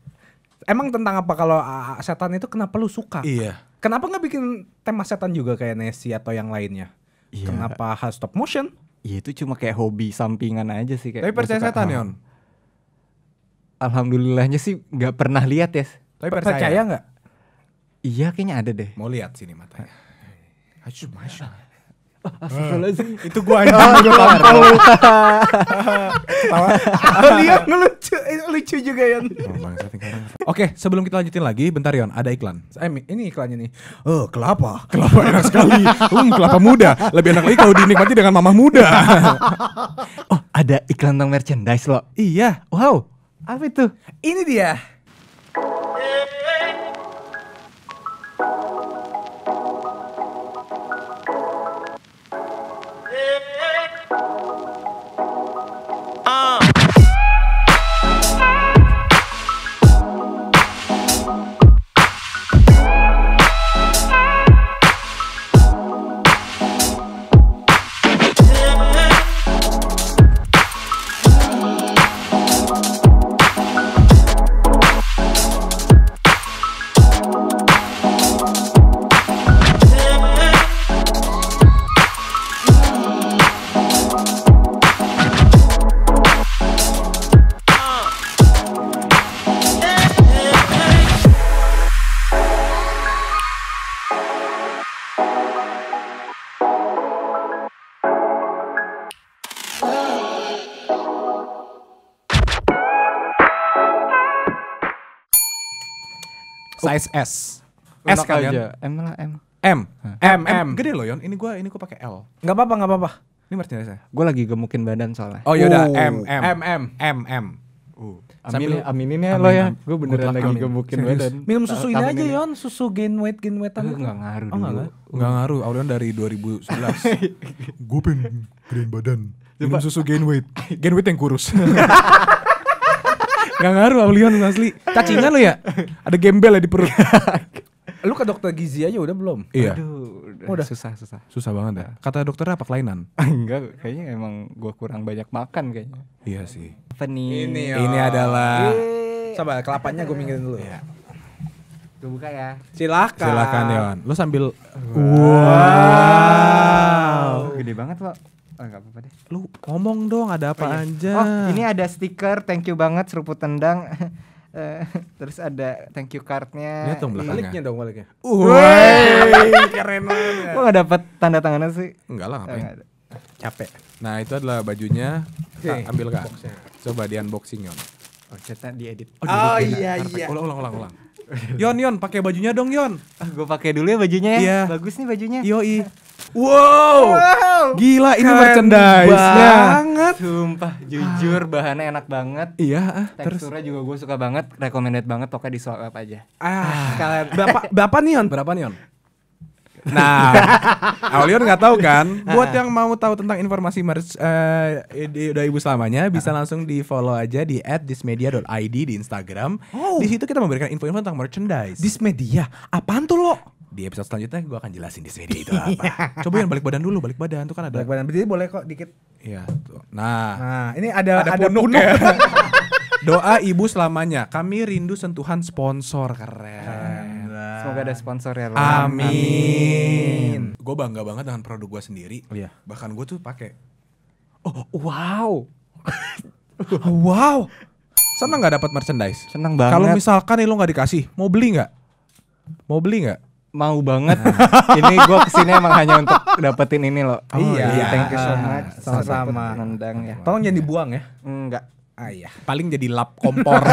[SPEAKER 1] emang tentang apa kalau uh, setan itu kenapa lu suka iya kenapa nggak bikin tema setan juga kayak Nessie atau yang lainnya iya. kenapa harus stop motion Iya itu cuma kayak hobi sampingan aja sih kayak. Tapi percaya setan ya? Alhamdulillahnya sih nggak pernah lihat ya. Tapi percaya gak? Iya kayaknya ada deh. Mau lihat sini matanya. Asyik, asyik. Itu gua aja oh, gua tampol Lihat ngelucu eh, Lucu juga ya. Oke sebelum kita lanjutin lagi Bentar Yon ada iklan eh, Ini iklannya nih Oh kelapa Kelapa enak sekali Hmm kelapa muda Lebih enak lagi kalau dinikmati dengan mama muda Oh ada iklan tentang merchandise loh Iya wow Apa itu Ini dia S. S kalian. aja. Ya? M lah M. M. M. M. Gede loh Yon. Ini gue ini gue pakai L. Gak apa-apa, gak apa-apa. Ini merchandise saya. Gue lagi gemukin badan soalnya. Oh yaudah uh. M M M M M. M. Uh. Amin, ini amin, ya lo ya. Gue beneran lagi gemukin badan. Minum susu ini aja Yon, susu gain weight gain weightan. Enggak ngaruh oh, dulu. Enggak ngaruh. Aulion dari 2011. gue pengen gedein badan. Minum susu gain weight. Gain weight yang kurus. Gak ngaruh Aulion asli. Cacingan lo ya? Ada gembel ya di perut. lu ke dokter gizi aja udah belum? Iya. Aduh, udah, susah susah. Susah banget ya. Kata dokternya apa kelainan? Enggak, kayaknya emang gue kurang banyak makan kayaknya. Iya sih. Apa Ini, oh. Ini adalah Sabar, kelapanya gue minggirin dulu ya. Gue buka ya. Silakan. Silakan Yon. Lu sambil wow. wow. Gede banget, Pak. Oh, apa-apa deh. Lu ngomong dong ada apa oh, iya. aja. Oh, ini ada stiker thank you banget seruput tendang. Eh, terus ada thank you cardnya. Lihat dong iya. belakangnya. Baliknya dong baliknya. Woi, keren banget. Gua gak dapat tanda tangannya sih. Enggak lah, ngapain. Enggak Capek. Nah, itu adalah bajunya. Okay. ambil kan. Coba di unboxing, Yon. Oh, cetak diedit. Oh, oh iya iya. Ulang ulang ulang ulang. Yon Yon pakai bajunya dong Yon. Ah, gue pakai dulu ya bajunya ya. Yeah. Bagus nih bajunya. Yoi. Wow. wow. Gila ini Keren merchandise Banget. Sumpah jujur ah. bahannya enak banget. Iya, ah, Teksturnya terus. juga gue suka banget, recommended banget pokoknya di swap aja. Ah, ah. kalian. Berapa berapa nih Yon? Berapa nih Yon? Nah, Aulion nggak tahu kan. Buat yang mau tahu tentang informasi merch uh, eh, udah ibu selamanya bisa langsung di follow aja di @dismedia.id di Instagram. Oh. Di situ kita memberikan info-info tentang merchandise. Dismedia, apaan tuh lo? Di episode selanjutnya gue akan jelasin dismedia itu apa. Iya. Coba yang balik badan dulu, balik badan tuh kan ada. Balik badan, berarti boleh kok dikit. Iya. Nah, Nah, ini ada ada, ada punuk. ya. doa ibu selamanya. Kami rindu sentuhan sponsor keren. Semoga ada sponsor ya. Amin. Amin. Gue bangga banget dengan produk gue sendiri. Oh, iya. Bahkan gue tuh pakai. Oh, wow. wow. Senang nggak dapat merchandise? Senang banget. Kalau misalkan nih lo nggak dikasih, mau beli nggak? Mau beli nggak? Mau banget. Nah. ini gue kesini emang hanya untuk dapetin ini loh. Oh, iya. iya. Thank you so much. Sama-sama. Nendang ya. Tolong jangan dibuang ya. Enggak. ayah. Iya. Paling jadi lap kompor.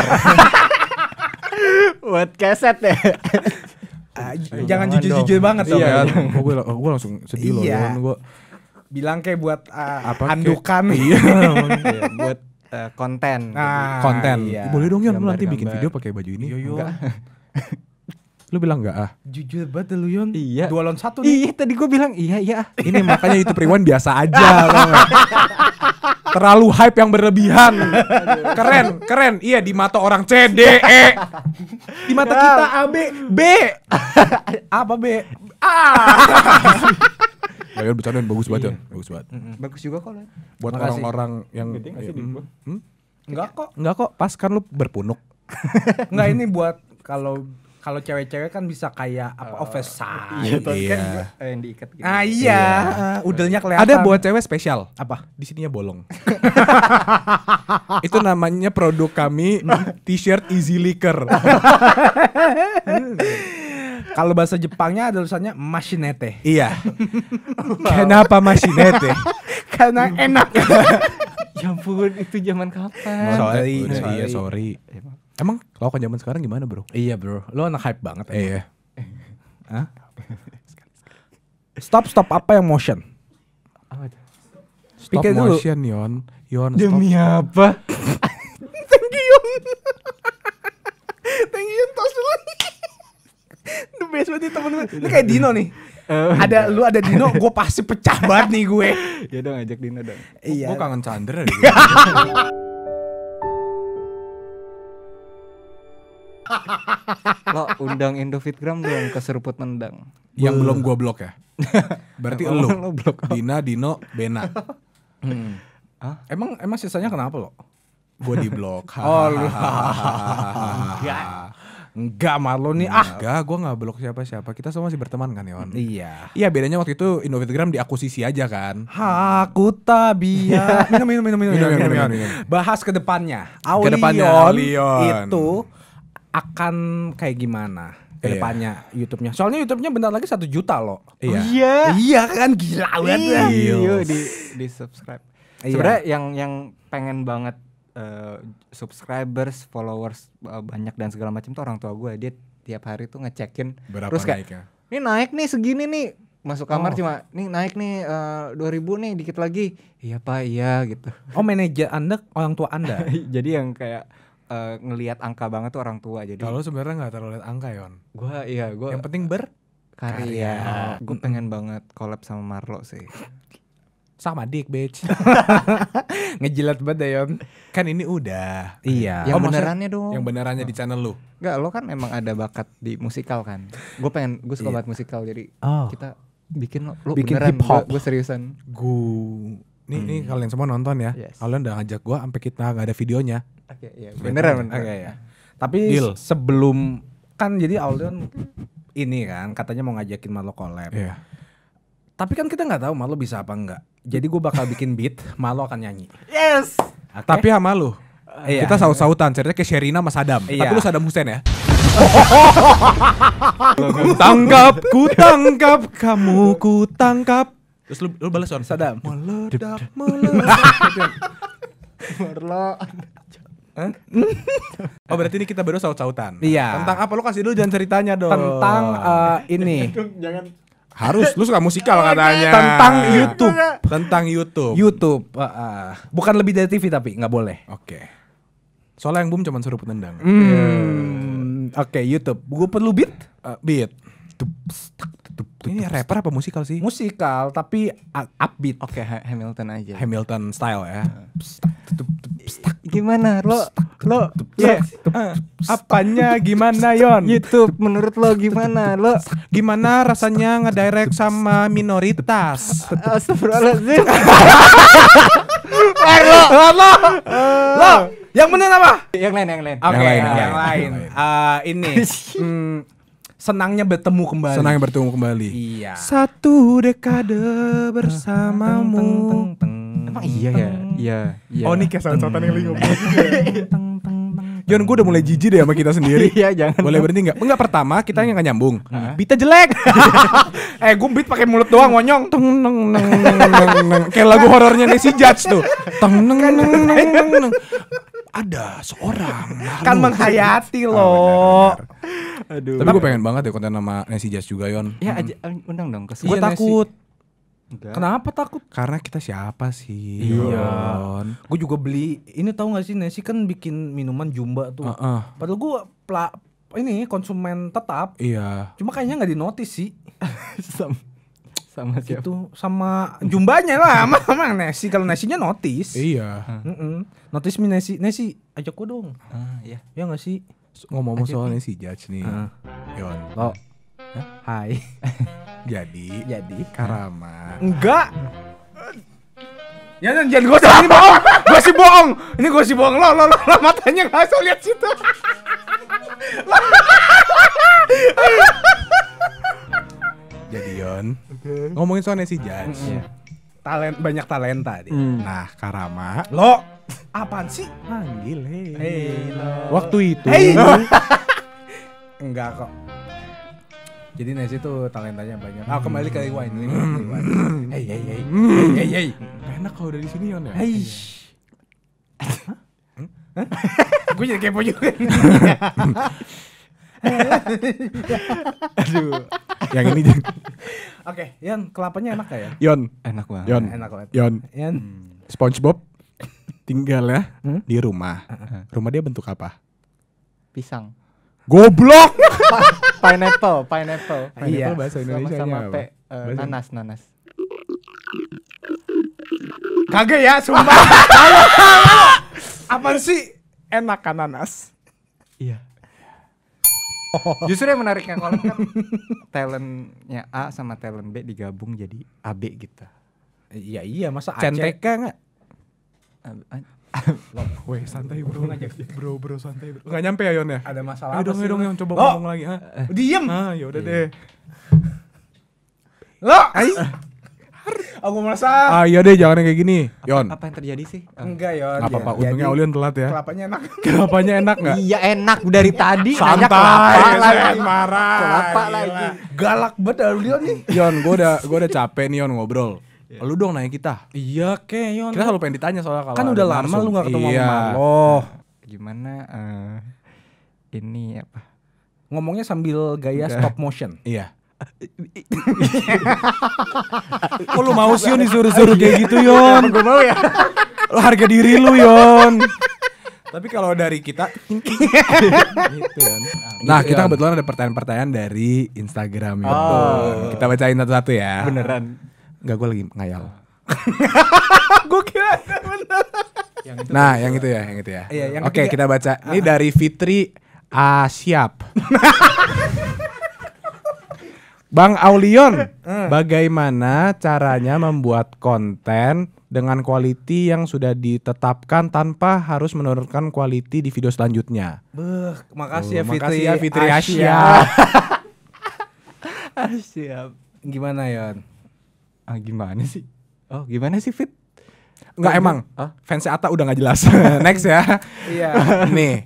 [SPEAKER 1] Buat keset ya. Ah, jangan jujur-jujur banget iya, dong. Iya, oh, gue, gue langsung sedih loh. Iya. Gue bilang kayak buat uh, Apa, andukan. Kayak, iya, iya, buat uh, konten. Ah, konten. Iya. Boleh dong ya lu nanti bikin video pakai baju ini. Yo, lu bilang enggak ah? Jujur banget lu Yon. Iya. Dua lawan satu nih. Iya, tadi gue bilang iya iya. Ah. Ini makanya itu Priwan biasa aja terlalu hype yang berlebihan. Keren, keren. Iya di mata orang C, D, E. Di mata ya. kita A, B, B. Apa B? A. Bayar bercandain bagus banget, iya. bagus banget. Bagus juga kok, Buat orang-orang yang ya, hmm? Enggak iya. kok. Enggak kok, pas kan lu berpunuk. Enggak ini buat kalau kalau cewek-cewek kan bisa kayak apa ofesa, oh, oversize gitu iya. kan eh, yang diikat gitu. Ah iya, iya. Eh, udelnya kelihatan. Ada buat cewek spesial. Apa? Di sininya bolong. itu namanya produk kami t-shirt Easy Liquor. Kalau bahasa Jepangnya ada tulisannya machinete. Iya. Kenapa machinete? Karena enak. ya ampun, itu zaman kapan? Sorry, sorry. Iya, sorry. sorry. Emang lawakan zaman sekarang gimana bro? Iya bro, lo anak hype banget. Iya. stop stop apa yang motion? Stop Pikir motion dulu. Yon, Yon. Demi stop. apa?
[SPEAKER 2] Thank you Yon. Thank you Yon tos dulu.
[SPEAKER 1] The best banget temen-temen. Ini kayak Dino nih. Uh, ada lu ada Dino, gue pasti pecah banget nih gue. ya dong ajak Dino dong. Iya. Gue kangen Chandra. Lo undang Indofitgram dong ke seruput mendang. Yang belum gua blok ya. Berarti lo, blok. Dina, Dino, Bena. Hmm. Emang emang sisanya kenapa lo? Gue di blok. oh, ya. Enggak Marlo nih ah Enggak gue gak blok siapa-siapa Kita semua masih berteman kan ya Iya Iya bedanya waktu itu di akusisi aja kan Aku tabia minum, minum, minum, minum, minum, minum, minum, minum, minum, Bahas ke depannya Kedepannya, Aulion. Itu akan kayak gimana ke iya. depannya iya. YouTube-nya. Soalnya YouTube-nya bentar lagi satu juta loh. Iya. Oh, iya. iya kan gila banget. Iya, iya. iya di di subscribe. Iya. Sebenarnya yang yang pengen banget uh, subscribers, followers uh, banyak dan segala macam tuh orang tua gue. Dia tiap hari tuh ngecekin. Berapa Terus kayak, naiknya? Ini naik nih segini nih. Masuk kamar oh. cuma nih naik nih eh, dua uh, ribu nih dikit lagi. Iya pak iya gitu. Oh manajer anda orang tua anda. Jadi yang kayak uh, ngelihat angka banget tuh orang tua jadi kalau sebenarnya nggak terlalu lihat angka yon gue iya gue yang penting ber karya gue pengen banget collab sama Marlo sih sama dik bitch ngejilat banget deh Yon kan ini udah iya oh, yang benerannya dong yang benerannya oh. di channel lu Enggak, lo kan emang ada bakat di musikal kan gue pengen gue suka yeah. banget musikal jadi oh. kita bikin lo, bikin bikin beneran gue seriusan gue nih hmm. nih kalian semua nonton ya yes. kalian udah ngajak gue sampai kita nggak ada videonya Oke, okay, iya, yeah, Beneran, beneran. okay, ya. Nah. Tapi Deal. sebelum kan jadi Aldon ini kan katanya mau ngajakin Malo collab. Yeah. Tapi kan kita nggak tahu Malo bisa apa nggak Jadi gue bakal bikin beat, Malo akan nyanyi. Yes. Okay. Tapi sama lu. Uh, iya. Kita saut-sautan, ceritanya ke Sherina sama Sadam. Iya. Tapi lu Sadam Hussein ya. ku tangkap, ku tangkap kamu, ku tangkap. Terus lu, lu balas on Sadam. Meledak, meledak. Merlo. Huh? oh berarti ini kita baru saut-sautan. Iya. Tentang apa? lu kasih dulu jangan ceritanya dong. Tentang uh, ini. jangan. Harus, lu suka musikal katanya. Tentang YouTube. Tentang YouTube. YouTube. Uh, uh. Bukan lebih dari TV tapi nggak boleh. Oke. Okay. Soalnya yang boom cuma suruh penendang. Mm. Hmm. Oke okay, YouTube. Gue perlu beat. Uh, beat. Ini rapper apa musikal sih? Musikal tapi upbeat. Oke okay, Hamilton aja. Hamilton style ya gimana lo lo ya yeah. apanya gimana Yon YouTube menurut lo gimana lo gimana rasanya ngedirect sama minoritas Astagfirullahaladzim eh, eh lo lo eh. lo yang bener apa yang lain yang lain oke okay, eh, yang lain, yang lain. Uh, ini hmm, senangnya bertemu kembali. Senangnya bertemu kembali. Iya. Satu dekade bersamamu. Teng, teng, teng, teng. Emang iya ya? Iya. iya. Oh, nih kayak sound yang lingkup. Jon, gue udah mulai jijik deh sama kita sendiri. Iya, jangan. Boleh berhenti nggak? Enggak pertama kita yang nggak nyambung. Bita jelek. eh, gue beat pakai mulut doang, wonyong. Teng neng neng neng neng. Kayak lagu horornya Nancy Judge tuh. Teng neng neng neng neng. Ada seorang kan menghayati ah, loh. Aduh. Tapi gue pengen banget ya konten sama Nancy Judge juga, Yon. Ya, eh, undang dong ke iya, Gue takut. Enggak. Kenapa takut? Karena kita siapa sih? Iya. Gue juga beli ini tahu nggak sih Nesi kan bikin minuman jumba tuh. Uh -uh. Padahal gue pla ini konsumen tetap. Iya. Cuma kayaknya nggak dinotis sih. sama, sama siapa? Itu sama jumbanya lah, sama, sama Nesi. Kalau Nesinya notis. Iya. Mm -mm. Notis mi Nesi, Nesi ajak gue dong. Ah, iya. Ya nggak sih? Ngomong-ngomong soal Nesi Judge nih. Uh. Yon. Oh. Hai. Jadi. Jadi. Karama. Enggak. Ya jangan jangan gue ini bohong. Gue sih bohong. Ini gue sih bohong. Lo lo lo, lo matanya nggak usah lihat situ. Jadi Yon, okay. ngomongin soalnya si Judge. Mm -hmm. Talent banyak talenta dia. Mm. Nah, Karama. Lo apaan sih? Manggil hey. Eh. hey lo. Waktu itu. Hey. Enggak kok. Jadi Nancy tuh talentanya banyak. Ah hmm. kembali ke Iwan. Hmm. Hmm. Hey hey hey. Hey Gak Enak kalau dari sini Yon ya. Hey. Iya. Gue jadi kepo juga. Aduh. Yang ini. Oke, Yon, kelapanya enak gak ya? Yon. Enak banget. Yon. Enak banget. Yon. Yon. SpongeBob tinggal ya di rumah. Uh-huh. Rumah dia bentuk apa? Pisang. Goblok pineapple, pineapple. Ah, iya. Eh, bahasa Indonesia sama, -sama uh, nanas, nanas. Kagak ya, sumpah. apa sih? Enak kan nanas? Iya. Oh. Justru yang menariknya kalau kan talentnya A sama talent B digabung jadi AB gitu. Iya iya masa Aceh. Centeka nggak? Eh, eh, Woi santai bro bro bro santai bro nggak nyampe ya Yon ya ada masalah ayo dong ayo dong Yon coba lo. ngomong lagi ha? diem ah ya udah iya. deh lo ayo aku merasa ah iya deh jangan kayak gini Yon apa, apa yang terjadi sih ah. enggak Yon apa apa ya, untungnya Olion telat ya kelapanya enak kelapanya enak nggak iya enak dari iya. tadi santai kelapa Ya, marah kelapa lagi galak banget Olion nih Yon gue udah gue udah capek nih Yon ngobrol yeah. lu dong nanya kita iya yon kita selalu pengen ditanya soalnya kalau kan udah lama langsung. lu gak ketemu iya. sama lo nah, gimana uh, ini apa ngomongnya sambil gaya Enggak. stop motion iya Kok lu mau sih disuruh-suruh kayak gitu Yon? Gue mau ya. Lu harga diri lu Yon. Tapi kalau dari kita gitu, Nah, nah gitu, kita kebetulan ada pertanyaan-pertanyaan dari Instagram ya. Oh. Kita bacain satu-satu ya. Beneran. Enggak, gue lagi ngayal. gue kira Yang nah, yang itu ya, yang itu ya. Iya, Oke, kita baca. Ini ah. dari Fitri Asyap. Bang Aulion, hmm. bagaimana caranya membuat konten dengan kualiti yang sudah ditetapkan tanpa harus menurunkan kualiti di video selanjutnya? Beuh, makasih ya oh, Fitri. Makasih ya Fitri Asia. Asia. Gimana, Yon? ah, gimana sih? Oh, gimana sih Fit? Enggak emang. Huh? Fansnya Ata udah nggak jelas. Next ya. Iya. Nih.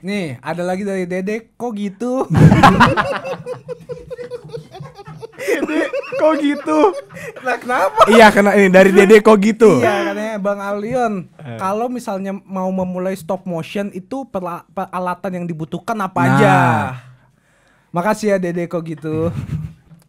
[SPEAKER 1] Nih, ada lagi dari Dedek. Kok gitu? Dede, kok gitu? Nah, kenapa? Iya, karena ini dari Dede kok gitu. Iya, katanya Bang Alion, eh. kalau misalnya mau memulai stop motion itu peralatan yang dibutuhkan apa nah. aja? Makasih ya Dede kok gitu.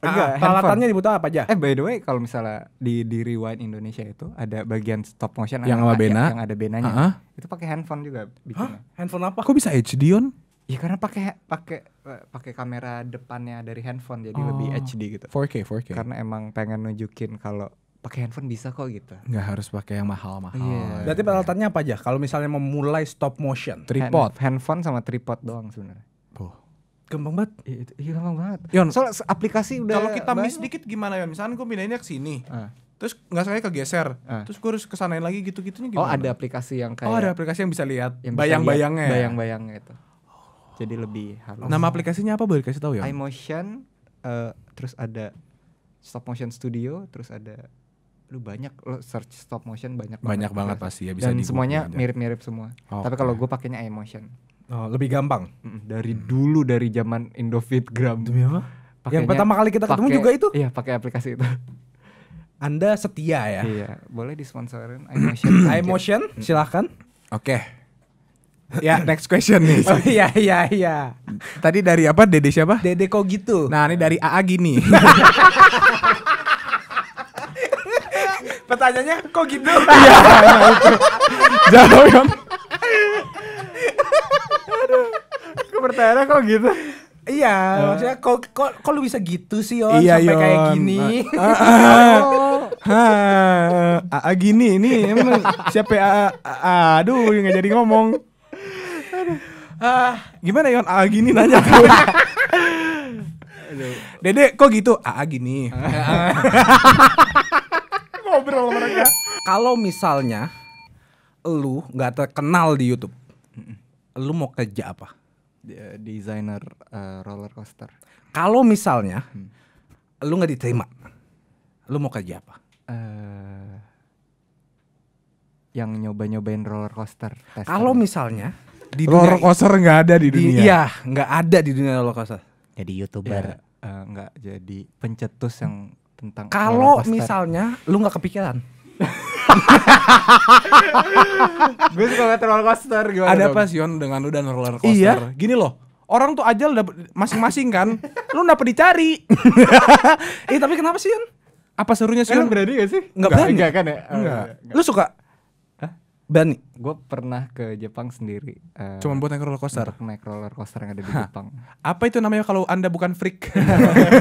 [SPEAKER 2] Ah, Enggak, ah, peralatannya
[SPEAKER 1] dibutuh apa aja? Eh by the way kalau misalnya di di Rewind Indonesia itu ada bagian stop motion yang ada ah, bena, yang ada benanya. Uh ah, -huh. Itu pakai handphone juga bikinnya. Huh? Handphone apa? Kok bisa HD on? Ya karena pakai pakai pakai kamera depannya dari handphone jadi oh. lebih HD gitu. 4K, 4K. Karena emang pengen nunjukin kalau pakai handphone bisa kok gitu. Nggak harus pakai yang mahal-mahal. Yeah. Berarti peralatannya apa aja? Kalau misalnya memulai stop motion. Tripod. Hand, handphone sama tripod doang sebenarnya gampang banget iya, iya gampang banget Yon soal aplikasi udah kalau kita miss dikit gimana ya misalnya gue pindahinnya ke sini ah. terus nggak saya kegeser ah. terus gue harus kesanain lagi gitu gitunya oh, gimana oh ada aplikasi yang kayak oh ada aplikasi yang bisa lihat yang bayang bayangnya bayang bayangnya itu jadi lebih halus nama aplikasinya apa boleh kasih tahu ya iMotion uh, terus ada stop motion studio terus ada lu banyak lo search stop motion banyak banyak banget, banget pasti ya bisa dan semuanya mirip-mirip semua okay. tapi kalau gue pakainya iMotion Oh, lebih gampang. Dari hmm. dulu dari zaman Indofitgram. Demi apa? Pakainya, yang pertama kali kita ketemu pake, juga itu. Iya, pakai aplikasi itu. Anda setia ya? Iya, boleh disponsorin iMotion. iMotion, silahkan. Oke. Okay. Ya, next question nih. Oh iya iya iya. Tadi dari apa? Dede siapa? Dede kok gitu. Nah, ini dari AA gini. Pertanyaannya kok gitu? Iya, iya jauh Aduh, kepercayaannya kok gitu. Iya, uh. maksudnya kok kok kok lu bisa gitu sih, Yon? Iya, sampai yon. kayak gini. Uh, uh, uh, uh, uh, gini ini emang siapa uh, uh, aduh nggak jadi ngomong. Ah, gimana Yon? Ah gini nanya gue. Dede, kok gitu? Ah gini. Ngobrol mereka. Kalau misalnya lu nggak terkenal di YouTube, lu mau kerja apa? Eh, desainer uh, roller coaster. Kalau misalnya hmm. lu nggak diterima, lu mau kerja apa? Uh, yang nyoba-nyobain roller coaster. Kalau misalnya di roller coaster nggak ada di dunia. Di, iya, nggak ada di dunia roller coaster. Jadi youtuber. Ya, uh, jadi pencetus yang tentang. Kalau misalnya lu nggak kepikiran gue suka ngeliat roller coaster gimana ada dong? apa on dengan lu dan roller coaster iya gini loh orang tuh ajal dapet masing-masing kan lu dapet dicari eh tapi kenapa sih apa serunya sih berani gak sih Enggak berani enggak kan ya enggak. enggak. Oh, iya, iya, iya. lu suka Bani. Gue pernah ke Jepang sendiri. Uh, Cuman buat naik roller coaster. naik roller coaster yang ada di Jepang. Apa itu namanya kalau anda bukan freak?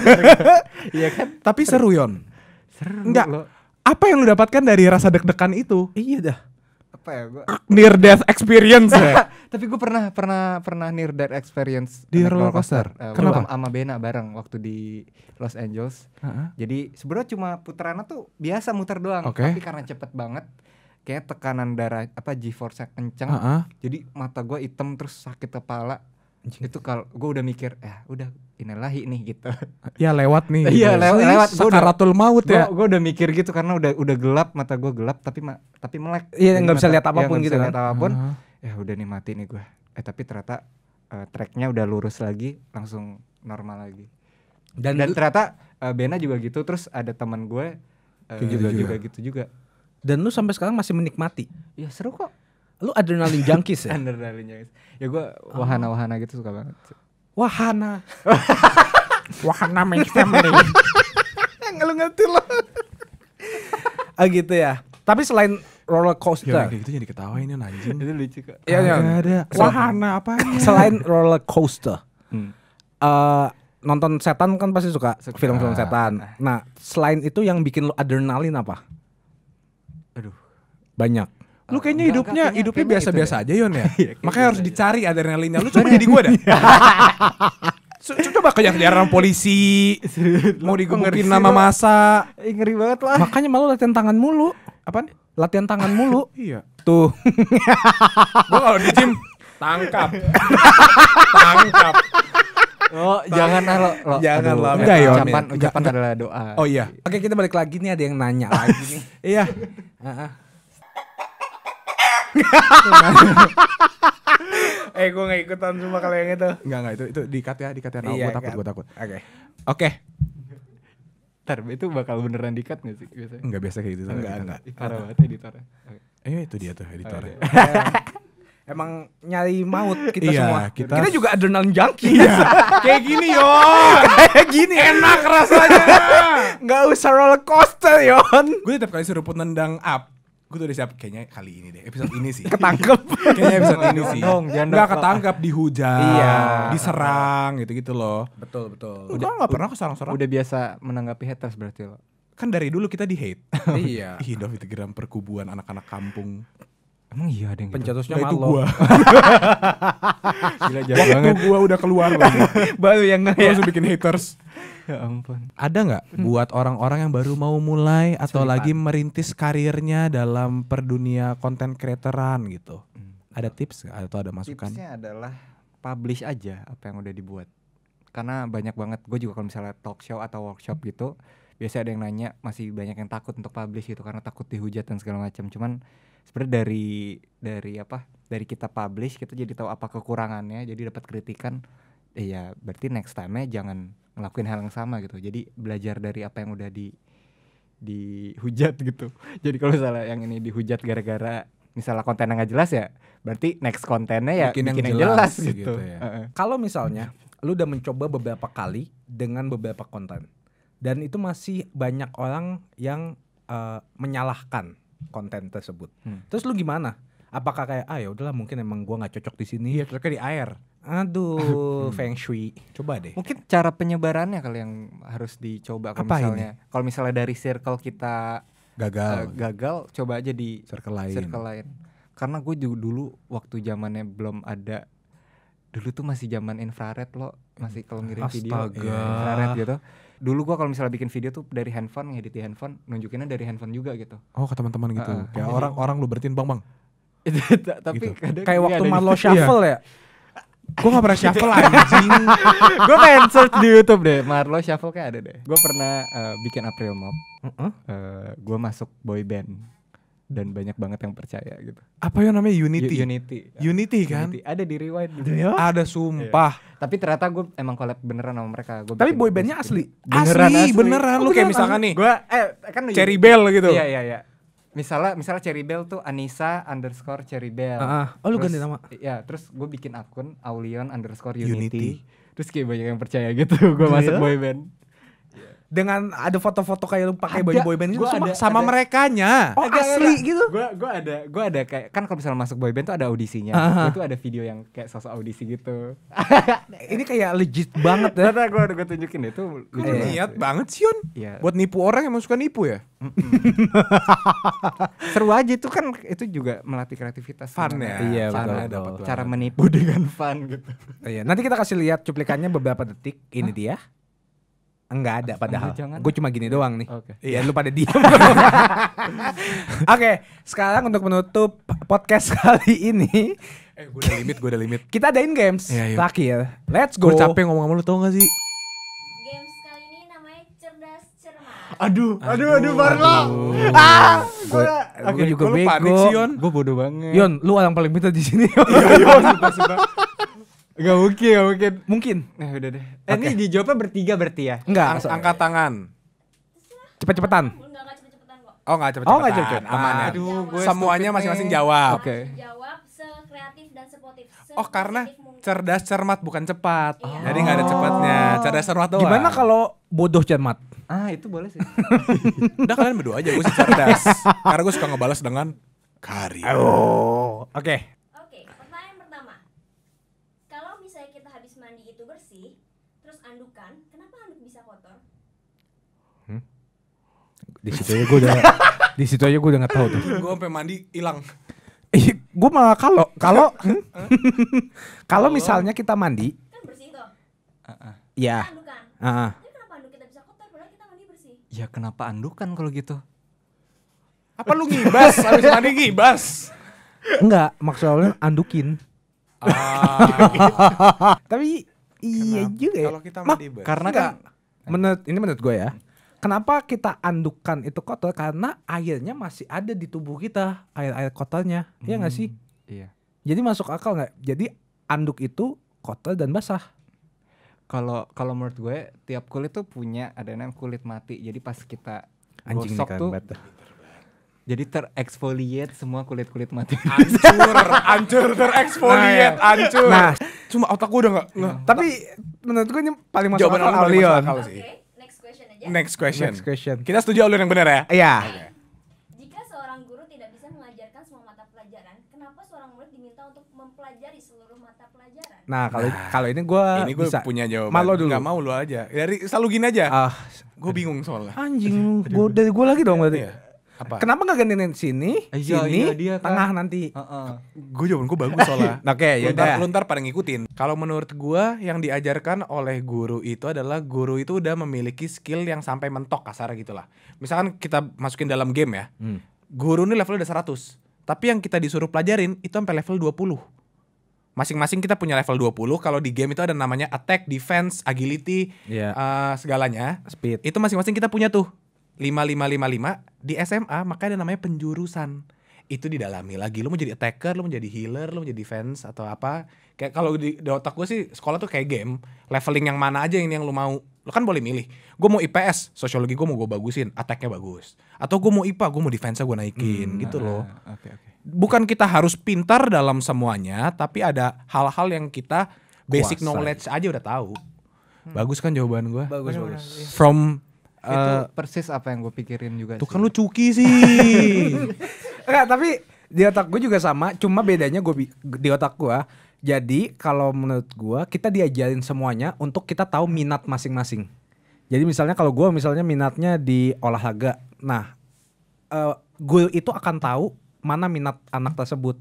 [SPEAKER 1] Iya kan? Tapi seru Yon. Seru. Enggak. lo apa yang lu dapatkan dari rasa deg-degan itu? Iya dah. Apa ya gua? Near death experience ya. Tapi gue pernah pernah pernah near death experience di roller coaster. coaster. Uh, Kenapa? Sama Bena bareng waktu di Los Angeles. Uh-huh. Jadi sebenarnya cuma puterannya tuh biasa muter doang, okay. tapi karena cepet banget kayak tekanan darah apa G-force kenceng. Uh-huh. Jadi mata gua hitam terus sakit kepala. Itu kalau gua udah mikir, eh udah inilahi nih gitu. Ya lewat nih. Iya gitu. Ya. lewat lewat sakaratul maut ya. Gue udah mikir gitu karena udah udah gelap mata gue gelap tapi ma tapi melek. Iya nggak bisa lihat apapun ya, gitu kan. Uh -huh. Eh, udah nih mati nih gue. Eh tapi ternyata uh, tracknya udah lurus lagi langsung normal lagi. Dan, Dan ternyata uh, Bena juga gitu terus ada teman gue uh, juga, gitu juga juga gitu juga. Dan lu sampai sekarang masih menikmati? Iya seru kok. Lu adrenalin junkies ya? adrenalin junkies. Ya gue oh. wahana-wahana gitu suka banget wahana wahana main family nggak ngerti loh ah gitu ya tapi selain roller coaster ya, gitu jadi ketawa ini ya, anjing itu lucu kok iya, iya. ya, ya. ada wahana apa selain roller coaster hmm. uh, nonton setan kan pasti suka film-film ah. setan nah selain itu yang bikin lo adrenalin apa aduh banyak Lu kayaknya hidupnya kayaknya, hidupnya biasa-biasa gitu aja Yon ya. Iya, Makanya gitu harus dicari adrenalinnya. Lu coba jadi gue dah. Coba kejar-kejaran polisi, mau digemukin nama masa. Ngeri banget lah. Makanya malu latihan tangan mulu. nih? Latihan tangan mulu. iya. Tuh. gua kalau di gym tangkap. tangkap. Oh, jangan ah, lo, lo jangan lah. Enggak, ya, ucapan, ucapan adalah doa. Oh iya. Oke, kita balik lagi nih ada yang nanya lagi nih. iya. eh gue gak ikutan semua kalau yang itu. Enggak enggak itu itu dikat ya, dikat ya. Oh, iya, gue takut, gue takut. Oke. Oke. Okay. Ntar itu bakal beneran dikat gak sih biasanya? Enggak biasa kayak gitu. Enggak, enggak. Parah banget editornya. Okay. Eh itu dia tuh editornya. Okay oh, iya. iya. emang nyari maut kita iya, semua. Kita, kita juga adrenalin junkie. Iya. Kayak gini yo. Kayak gini. Enak rasanya. Gak usah roller coaster yon. Gue tiap kali suruh pun nendang up gue udah siap kayaknya kali ini deh episode ini sih ketangkep kayaknya episode ini sih nggak ketangkep dihujat iya. diserang gitu gitu loh betul betul udah nggak pernah keserang-serang udah biasa menanggapi haters berarti lo kan dari dulu kita di hate iya hidup itu geram perkubuan anak-anak kampung Emang iya ada yang gitu? pencetusnya gitu? itu gua. Gila jago banget. Waktu gua udah keluar loh baru yang nge- ya. langsung bikin haters. Ya ampun. Ada nggak hmm. buat orang-orang yang baru mau mulai atau lagi merintis karirnya dalam perdunia konten kreatoran gitu? Hmm. Ada tips atau ada masukan? Tipsnya adalah publish aja apa yang udah dibuat. Karena banyak banget gue juga kalau misalnya talk show atau workshop gitu, biasa ada yang nanya masih banyak yang takut untuk publish gitu karena takut dihujat dan segala macam. Cuman sebenarnya dari dari apa? Dari kita publish kita jadi tahu apa kekurangannya, jadi dapat kritikan. iya berarti next time-nya jangan ngelakuin hal yang sama gitu jadi belajar dari apa yang udah di dihujat gitu jadi kalau misalnya yang ini dihujat gara-gara misalnya kontennya nggak jelas ya berarti next kontennya ya bikin, bikin yang, yang jelas, jelas gitu, gitu ya. uh -uh. kalau misalnya lu udah mencoba beberapa kali dengan beberapa konten dan itu masih banyak orang yang uh, menyalahkan konten tersebut hmm. terus lu gimana apakah kayak ah ya udahlah mungkin emang gua nggak cocok di sini ya cocoknya di air Aduh, Feng Shui. Coba deh. Mungkin cara penyebarannya kali yang harus dicoba kalau misalnya. Kalau misalnya dari circle kita gagal, uh, gagal, coba aja di circle lain. Circle lain. Karena gue juga dulu waktu zamannya belum ada dulu tuh masih zaman infrared loh, masih kalau ngirim iya, Astaga. video infrared gitu dulu gua kalau misalnya bikin video tuh dari handphone ngedit di handphone nunjukinnya dari handphone juga gitu oh ke teman-teman gitu uh, kayak orang-orang lu bertin bang bang tapi gitu. kayak waktu Marlo gitu. shuffle iya. ya Gue gak pernah shuffle anjing Gue pengen search di Youtube deh Marlo shuffle kayak ada deh Gue pernah uh, bikin April Mop uh -uh. uh, Gue masuk boy band dan banyak banget yang percaya gitu. Apa yang namanya Unity? U Unity. Ya. Unity kan? Unity. Ada di Rewind. Ada, gitu. iya. ada sumpah. Iya. Tapi ternyata gue emang collab beneran sama mereka. Gua Tapi boybandnya asli. Gitu. Beneran asli, asli. beneran. Oh, Lu kayak misalkan nih. Gue eh kan Cherry Bell gitu. Iya iya iya misalnya misalnya Cherry Bell tuh Anissa underscore Cherry Bell. Uh, uh. Oh lu ganti nama? Iya, terus gue bikin akun Aulion underscore Unity. Unity. Terus kayak banyak yang percaya gitu gue masuk boyband dengan ada foto-foto kayak lu pakai boy band gitu sama, ada, sama ada. merekanya. Oh, agak, asli ada. gitu. Gua gua ada gua ada kayak kan kalau misalnya masuk boy band tuh ada audisinya. Uh -huh. Itu ada video yang kayak sosok audisi gitu. Ini kayak legit banget ya. Tata gua gua tunjukin itu. Lu niat banget sih, Yun. Ya. Buat nipu orang yang suka nipu ya? Seru aja itu kan itu juga melatih kreativitas. Fun ya. Iya, fun betul, betul. Cara menipu dengan fun gitu. Iya, nanti kita kasih lihat cuplikannya beberapa detik. Ini dia. Enggak ada padahal. Gue cuma gini iya, doang nih. Okay. Ya iya. lu pada diam. Oke, sekarang untuk menutup podcast kali ini. Eh, gue udah limit, gue udah limit. Kita adain games. Ya, Terakhir. Let's go. Gue capek ngomong sama lu tau gak sih? Games kali ini namanya cerdas cermat. Aduh, aduh, aduh, Barlo. Ah, gue juga bego. Gue bodoh banget. Yon, lu orang paling pintar di sini. Iya, Yon, Gak mungkin, gak mungkin. Mungkin. Nah, udah deh. Eh, okay. ini dijawabnya bertiga berarti ya? Enggak. Ang angkat tangan. Cepet-cepetan. Oh, oh nggak cepet-cepetan. Oh nggak cepet-cepetan. Aman ya. Aduh, gue Semuanya masing-masing jawab. Oke. Okay. Jawab sekreatif dan sepotif. Se oh karena cerdas cermat bukan cepat. Oh. Jadi nggak ada cepatnya. Oh. Cerdas cermat doang. Gimana kalau bodoh cermat? Ah itu boleh sih. Udah kalian berdua aja gue sih cerdas. karena gue suka ngebalas dengan karya. Oh. Oke. Okay. di situ aja gue udah di situ aja gue udah nggak tahu tuh gue sampai mandi hilang gue malah kalau kalau kalau misalnya kita mandi kan bersih tuh uh-uh. ya Ya kenapa andukan kalau gitu? Apa lu ngibas? Habis mandi ngibas? Enggak, maksudnya andukin. Ah. Tapi iya juga ya. karena kan menurut ini menurut gue ya. Hmm kenapa kita andukan itu kotor karena airnya masih ada di tubuh kita air air kotornya hmm. ya nggak sih hmm, iya jadi masuk akal nggak jadi anduk itu kotor dan basah kalau kalau menurut gue tiap kulit tuh punya ada namanya kulit mati jadi pas kita anjing gosok kan, tuh bata. jadi terexfoliate semua kulit-kulit mati. Ancur, ancur terexfoliate, nah, ya. ancur. Nah, cuma otak gue udah gak, gak. Tapi menurut gue ini paling masuk Jawaban akal Masuk akal sih. Okay aja. Next question. Next question. Kita setuju alur yang benar ya? Iya. Yeah. Okay. Jika seorang guru tidak bisa mengajarkan semua mata pelajaran, kenapa seorang murid diminta untuk mempelajari seluruh mata pelajaran? Nah, kalau nah, kalau ini gue ini gue punya jawaban. Malu dulu. Gak mau lu aja. Dari selalu gini aja. Ah, uh, gue bingung soalnya. Anjing, gua dari gue lagi dong iya, berarti. Iya. Apa? Kenapa gak gantiin sini, eh, iya, sini, iya, dia kan. tengah nanti? Uh -uh. Gue jawaban gue bagus soalnya. Oke, okay, ya udah. Lu ntar pada ngikutin. Kalau menurut gue yang diajarkan oleh guru itu adalah guru itu udah memiliki skill yang sampai mentok kasar gitu lah. Misalkan kita masukin dalam game ya. Hmm. Guru ini levelnya udah 100. Tapi yang kita disuruh pelajarin itu sampai level 20 masing-masing kita punya level 20 kalau di game itu ada namanya attack, defense, agility, yeah. Iya. uh, segalanya. Speed. Itu masing-masing kita punya tuh. 5555 di SMA makanya namanya penjurusan itu didalami lagi lo mau jadi attacker lo mau jadi healer lo mau jadi defense atau apa kayak kalau di, di otak gue sih sekolah tuh kayak game leveling yang mana aja yang, yang lu mau lo kan boleh milih gue mau IPS sosiologi gue mau gue bagusin attacknya bagus atau gue mau IPA gue mau defense gue naikin hmm, gitu loh uh, eh, okay, okay. bukan kita harus pintar dalam semuanya tapi ada hal-hal yang kita basic Kuasa. knowledge aja udah tahu hmm. bagus kan jawaban gue bagus bagus iya. from itu eh, persis apa yang gue pikirin juga. Tuh kan lu cuki sih. Enggak, tapi di otak gue juga sama, cuma bedanya gue di otak gue. Jadi kalau menurut gue kita diajarin semuanya untuk kita tahu minat masing-masing. Jadi misalnya kalau gue misalnya minatnya di olahraga, nah uh, eh, gue itu akan tahu mana minat anak tersebut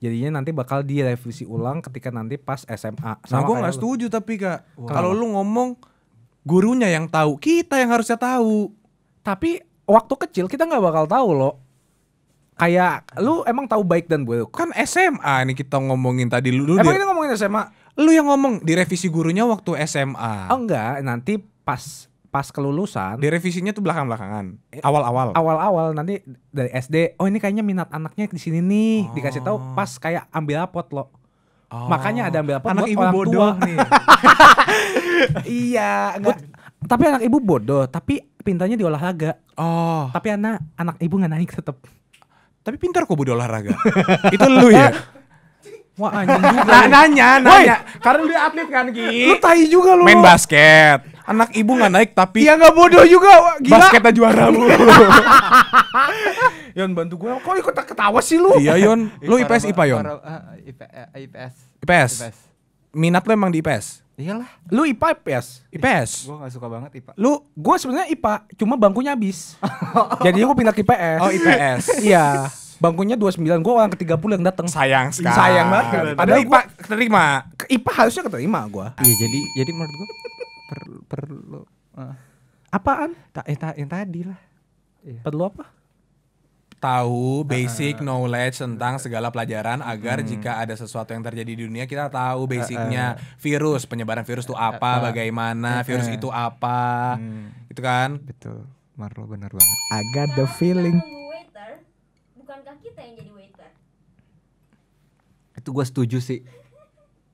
[SPEAKER 1] jadinya nanti bakal direvisi ulang ketika nanti pas SMA. Sama nah, gue nggak setuju tapi kak, kalau lu ngomong gurunya yang tahu kita yang harusnya tahu tapi waktu kecil kita nggak bakal tahu loh kayak lu emang tahu baik dan buruk kan SMA nih kita ngomongin tadi lu, lu emang ini ngomongin SMA lu yang ngomong direvisi gurunya waktu SMA oh enggak nanti pas pas kelulusan direvisinya tuh belakang belakangan eh, awal awal awal awal nanti dari SD oh ini kayaknya minat anaknya di sini nih oh. dikasih tahu oh. pas kayak ambil rapot lo Oh. Makanya ada ambil apa anak ibu orang bodoh tua. nih. iya, enggak. tapi anak ibu bodoh, tapi pintanya di olahraga. Oh. Tapi anak anak ibu nggak naik tetap. Tapi pintar kok bodoh olahraga. Itu lu ya. Wah anjing juga. Nah, nanya, nanya. Woy. Karena lu atlet kan Ki. Lu tai juga lu. Main basket. Anak ibu nggak naik tapi Iya nggak bodoh juga. Gila. Basketnya juara lu. Yon bantu gue. Kok ikut ketawa sih lu? Iya Yon. Lu IPS IPA Yon? IPS. IPS. Minat lu emang di IPS? Iyalah. Lu IPA IPS? IPS. Gue gak suka banget IPA. Lu, gue sebenarnya IPA, cuma bangkunya habis. Jadi gue pindah ke IPS. Oh IPS. Iya. Bangkunya 29, gue orang ke-30 yang datang. Sayang sekali. Sayang banget. Padahal IPA keterima. IPA harusnya keterima gue. Iya jadi jadi menurut gue perlu Per, apaan? Tak eh, ta, yang tadi lah. Iya. Perlu apa? tahu basic uh, knowledge tentang segala pelajaran agar uh, jika ada sesuatu yang terjadi di dunia kita tahu basicnya uh, uh, virus penyebaran virus itu apa uh, uh, bagaimana uh, uh, virus itu apa uh, hmm. itu kan betul Marlo benar banget I the feeling itu gue setuju sih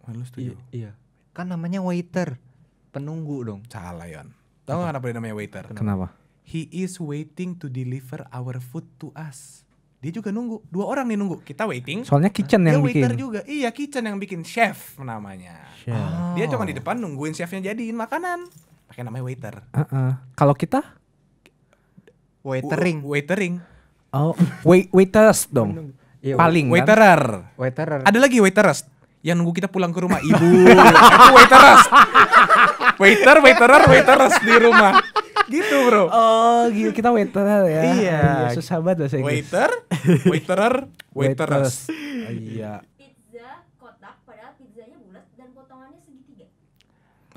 [SPEAKER 1] oh, lu setuju iya kan namanya waiter penunggu dong salah Yon tahu kenapa dia namanya waiter kenapa? kenapa? He is waiting to deliver our food to us. Dia juga nunggu. Dua orang nih nunggu. Kita waiting. Soalnya kitchen dia yang bikin. Dia waiter juga. Iya, kitchen yang bikin chef namanya. Chef. Oh. Dia cuma di depan nungguin chefnya jadiin makanan. Pakai namanya waiter. Uh -uh. Kalau kita waitering. waitering. Oh, wait waiters dong. Iya, Paling kan? waiterer. Kan? Waiterer. Ada lagi waiters yang nunggu kita pulang ke rumah ibu. waiters. Waiter, waiterer, waiters di rumah gitu bro oh gitu kita waiter ya iya. iya susah banget bahasa Inggris waiter waiterer waiters, oh, iya pizza kotak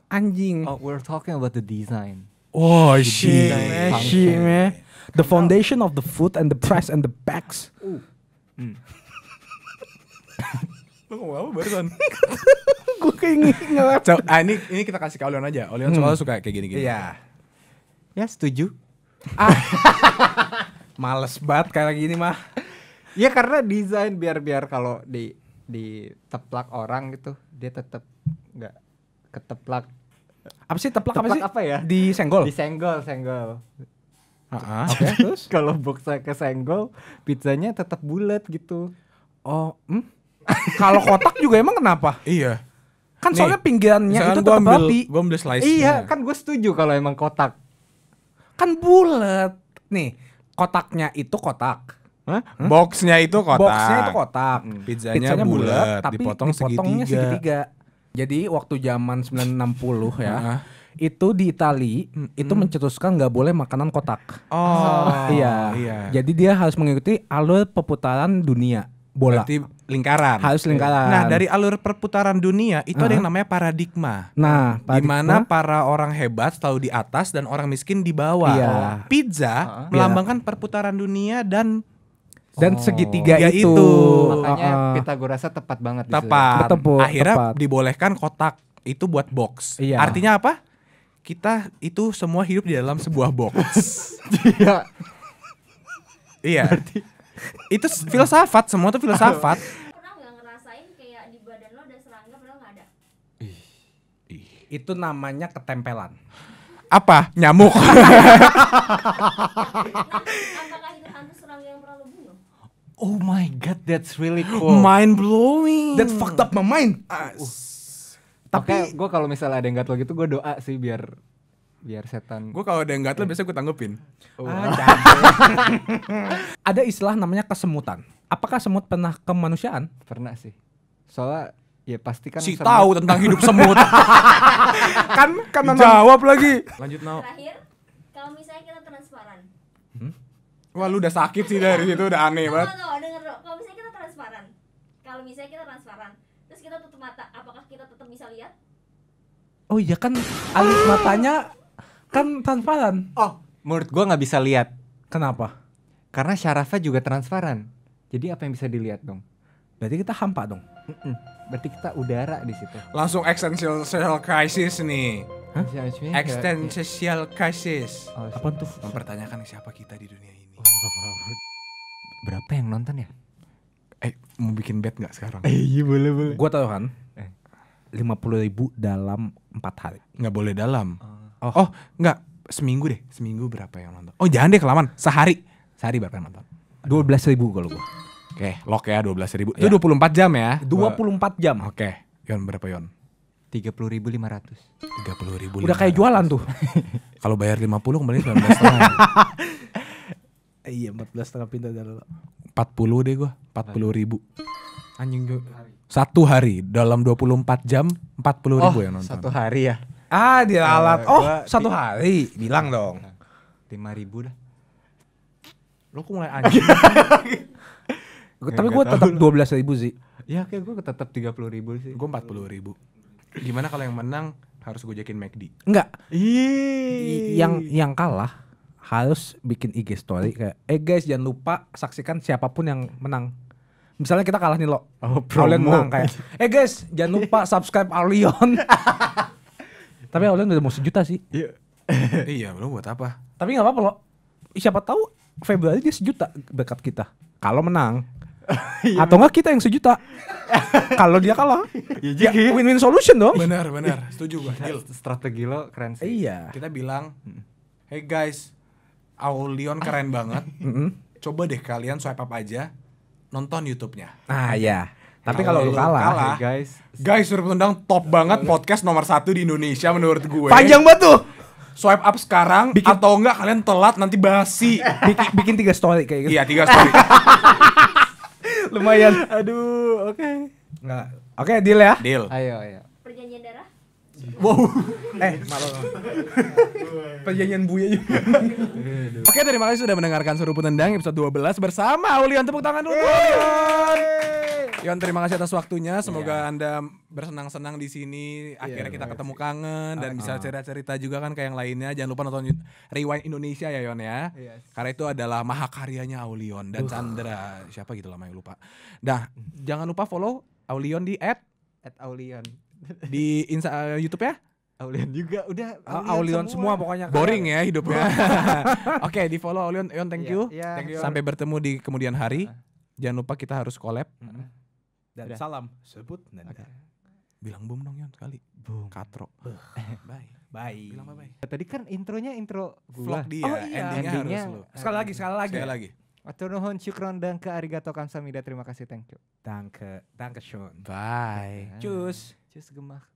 [SPEAKER 1] anjing oh we're talking about the design oh she, she, man the foundation of the foot and the press and the backs uh. hmm. Lu mau apa barusan? Gue kayak ngelap. ah, ini ini kita kasih ke Olion aja. Olion hmm. soalnya suka kayak gini-gini. Iya. -gini. Yeah. Ya setuju. Ah. Males banget kayak gini mah. Ya karena desain biar-biar kalau di di teplak orang gitu dia tetep nggak keteplak apa sih teplak, teplak apa sih apa ya di senggol di senggol senggol Oke, okay, terus kalau boxnya kesenggol, pizzanya tetap bulat gitu. Oh, hmm? kalau kotak juga emang kenapa? Iya.
[SPEAKER 2] Kan Nih, soalnya pinggirannya itu tetap rapi. Gue ambil slice. Iya,
[SPEAKER 1] kan gue setuju kalau emang kotak kan bulat nih kotaknya itu kotak Boxnya itu kotak. Boxnya itu kotak. Hmm. Pizzanya, Pizzanya bulat, tapi dipotong segitiga. segitiga. Jadi waktu zaman 1960 ya. Itu di Itali hmm. itu mencetuskan nggak boleh makanan kotak. Oh. iya. iya. Jadi dia harus mengikuti alur perputaran dunia
[SPEAKER 2] bola. Berarti lingkaran. Harus lingkaran. Nah, dari
[SPEAKER 1] alur perputaran dunia itu uh -huh. ada yang namanya paradigma. Nah, di mana para orang hebat selalu di atas dan orang miskin di bawah. Iya. Oh, pizza uh -huh. Iya. melambangkan perputaran dunia dan dan segitiga ya itu. Makanya uh, Pitagoras tepat banget Tepat. Betul, Akhirnya tepat. dibolehkan kotak itu buat box. Iya. Artinya apa? Kita itu semua hidup di dalam sebuah box. Iya. iya. Berarti itu filsafat semua tuh filsafat itu namanya ketempelan apa nyamuk Oh my god, that's really cool. Mind blowing. That fucked up my mind. Uh, uh. Tapi gue kalau misalnya ada yang gatel gitu, gue doa sih biar biar setan gue kalau ada yang gatel iya. biasanya gue tanggepin oh. Ah, ada istilah namanya kesemutan apakah semut pernah kemanusiaan pernah sih soalnya ya pasti kan si semut. tahu tentang hidup semut kan kan jawab lagi lanjut now terakhir kalau misalnya kita transparan hmm? wah lu udah sakit sih dari situ udah aneh banget kalau misalnya kita transparan kalau misalnya kita transparan terus kita tutup mata apakah kita tetap bisa lihat Oh iya kan alis matanya Kan transparan. Oh, menurut gua nggak bisa lihat. Kenapa? Karena syarafnya juga transparan. Jadi apa yang bisa dilihat dong? Berarti kita hampa dong. Mm-mm. Berarti kita udara di situ. Langsung existential crisis nih. Huh? Existential crisis. Oh, iya. apa tuh? Mempertanyakan siapa kita di dunia ini. Oh. Berapa yang nonton ya? Eh, mau bikin bet nggak sekarang? Eh, iya boleh boleh. Gua tahu kan. Eh. Lima puluh ribu dalam empat hari. Nggak boleh dalam. Oh Oh, oh enggak seminggu deh, seminggu berapa yang nonton? Oh jangan deh kelamaan, sehari, sehari berapa yang nonton? Dua belas ribu kalau gua. Oke, okay, lock ya dua belas ribu. Itu iya. dua puluh empat jam ya? Dua puluh empat jam. Oke, okay. Yon berapa Yon? Tiga puluh ribu lima ratus. Tiga puluh ribu. Udah kayak jualan tuh. kalau bayar lima puluh kembali 19 belas Iya empat belas setengah pindah dari Empat puluh deh gua, empat puluh ribu. Anjing gue. Satu hari dalam dua puluh empat jam empat puluh ribu oh, yang nonton. Satu hari ya. Ah, diralat. Eh, alat oh, satu hari. Bilang dong. Lima ribu dah. Lo kok mulai anjing? Tapi gue tetap dua belas ribu sih. Ya kayak gue tetap tiga puluh ribu sih. Gue empat puluh ribu. Gimana kalau yang menang harus gue jakin McD? Enggak. Yang yang kalah harus bikin IG story kayak, eh guys jangan lupa saksikan siapapun yang menang misalnya kita kalah nih lo oh, promo. menang kayak eh guys jangan lupa subscribe Arlion Tapi hmm. awalnya udah mau sejuta sih. Iya. iya, belum buat apa? Tapi nggak apa-apa loh. Siapa tahu Februari dia sejuta backup kita. Kalau menang. Iya, Atau enggak kita yang sejuta. Kalau dia kalah. Iya ya, win-win solution dong. Benar, benar. Setuju gua. Strategi lo keren sih. Iya. Kita bilang, hmm. "Hey guys, Aulion keren banget. Hmm. Coba deh kalian swipe up aja nonton YouTube-nya." Ah, iya tapi kalau lu kalah, kalah hey guys. Guys, suruh tendang top banget podcast nomor satu di Indonesia menurut gue. Panjang banget tuh. Swipe up sekarang bikin, atau enggak kalian telat nanti basi. bikin, bikin tiga story kayak gitu. Iya, tiga story. Lumayan. Aduh, oke. Okay. Enggak. Oke, okay, deal ya. Deal. Ayo, ayo. Wow. Eh, malu. Penyanyian buaya juga. Oke, terima kasih sudah mendengarkan Seruput Tendang episode 12 bersama Aulion Tepuk tangan dulu. Ulion. Yon, terima kasih atas waktunya. Semoga yeah. Anda bersenang-senang di sini. Iya, Akhirnya yeah, kita ketemu kangen dan uh, bisa ah. cerita-cerita juga kan kayak yang lainnya. Jangan lupa nonton Rewind Indonesia ya Yon ya. Yes. Karena itu adalah mahakaryanya Aulion dan uh. Chandra. Siapa gitu yang lupa. Nah, jangan lupa follow Aulion di at at Aulion di Insta eh, YouTube ya? Aulion juga udah Aulion, semua. semua pokoknya boring ya hidupnya. Oke, okay, di follow Aulion, Aulion iya, iya. thank you. Yeah, Sampai bertemu di kemudian hari. Iya. Jangan lupa kita harus collab. Dan udah. salam sebut nanda. Okay. Bilang boom dong Yon sekali. Boom. Katro. bye. Bye. Bilang bye bye. Tadi kan intronya intro gua. Vlog dia. Oh, iya. Endingnya, Endingnya harus lu. Sekali lagi, sekali lagi. Sekali lagi. nuhun syukron dan ke arigato kamsamida. Terima kasih, thank you. Danke, danke schön. Bye. Tschüss. Tschüss gemacht.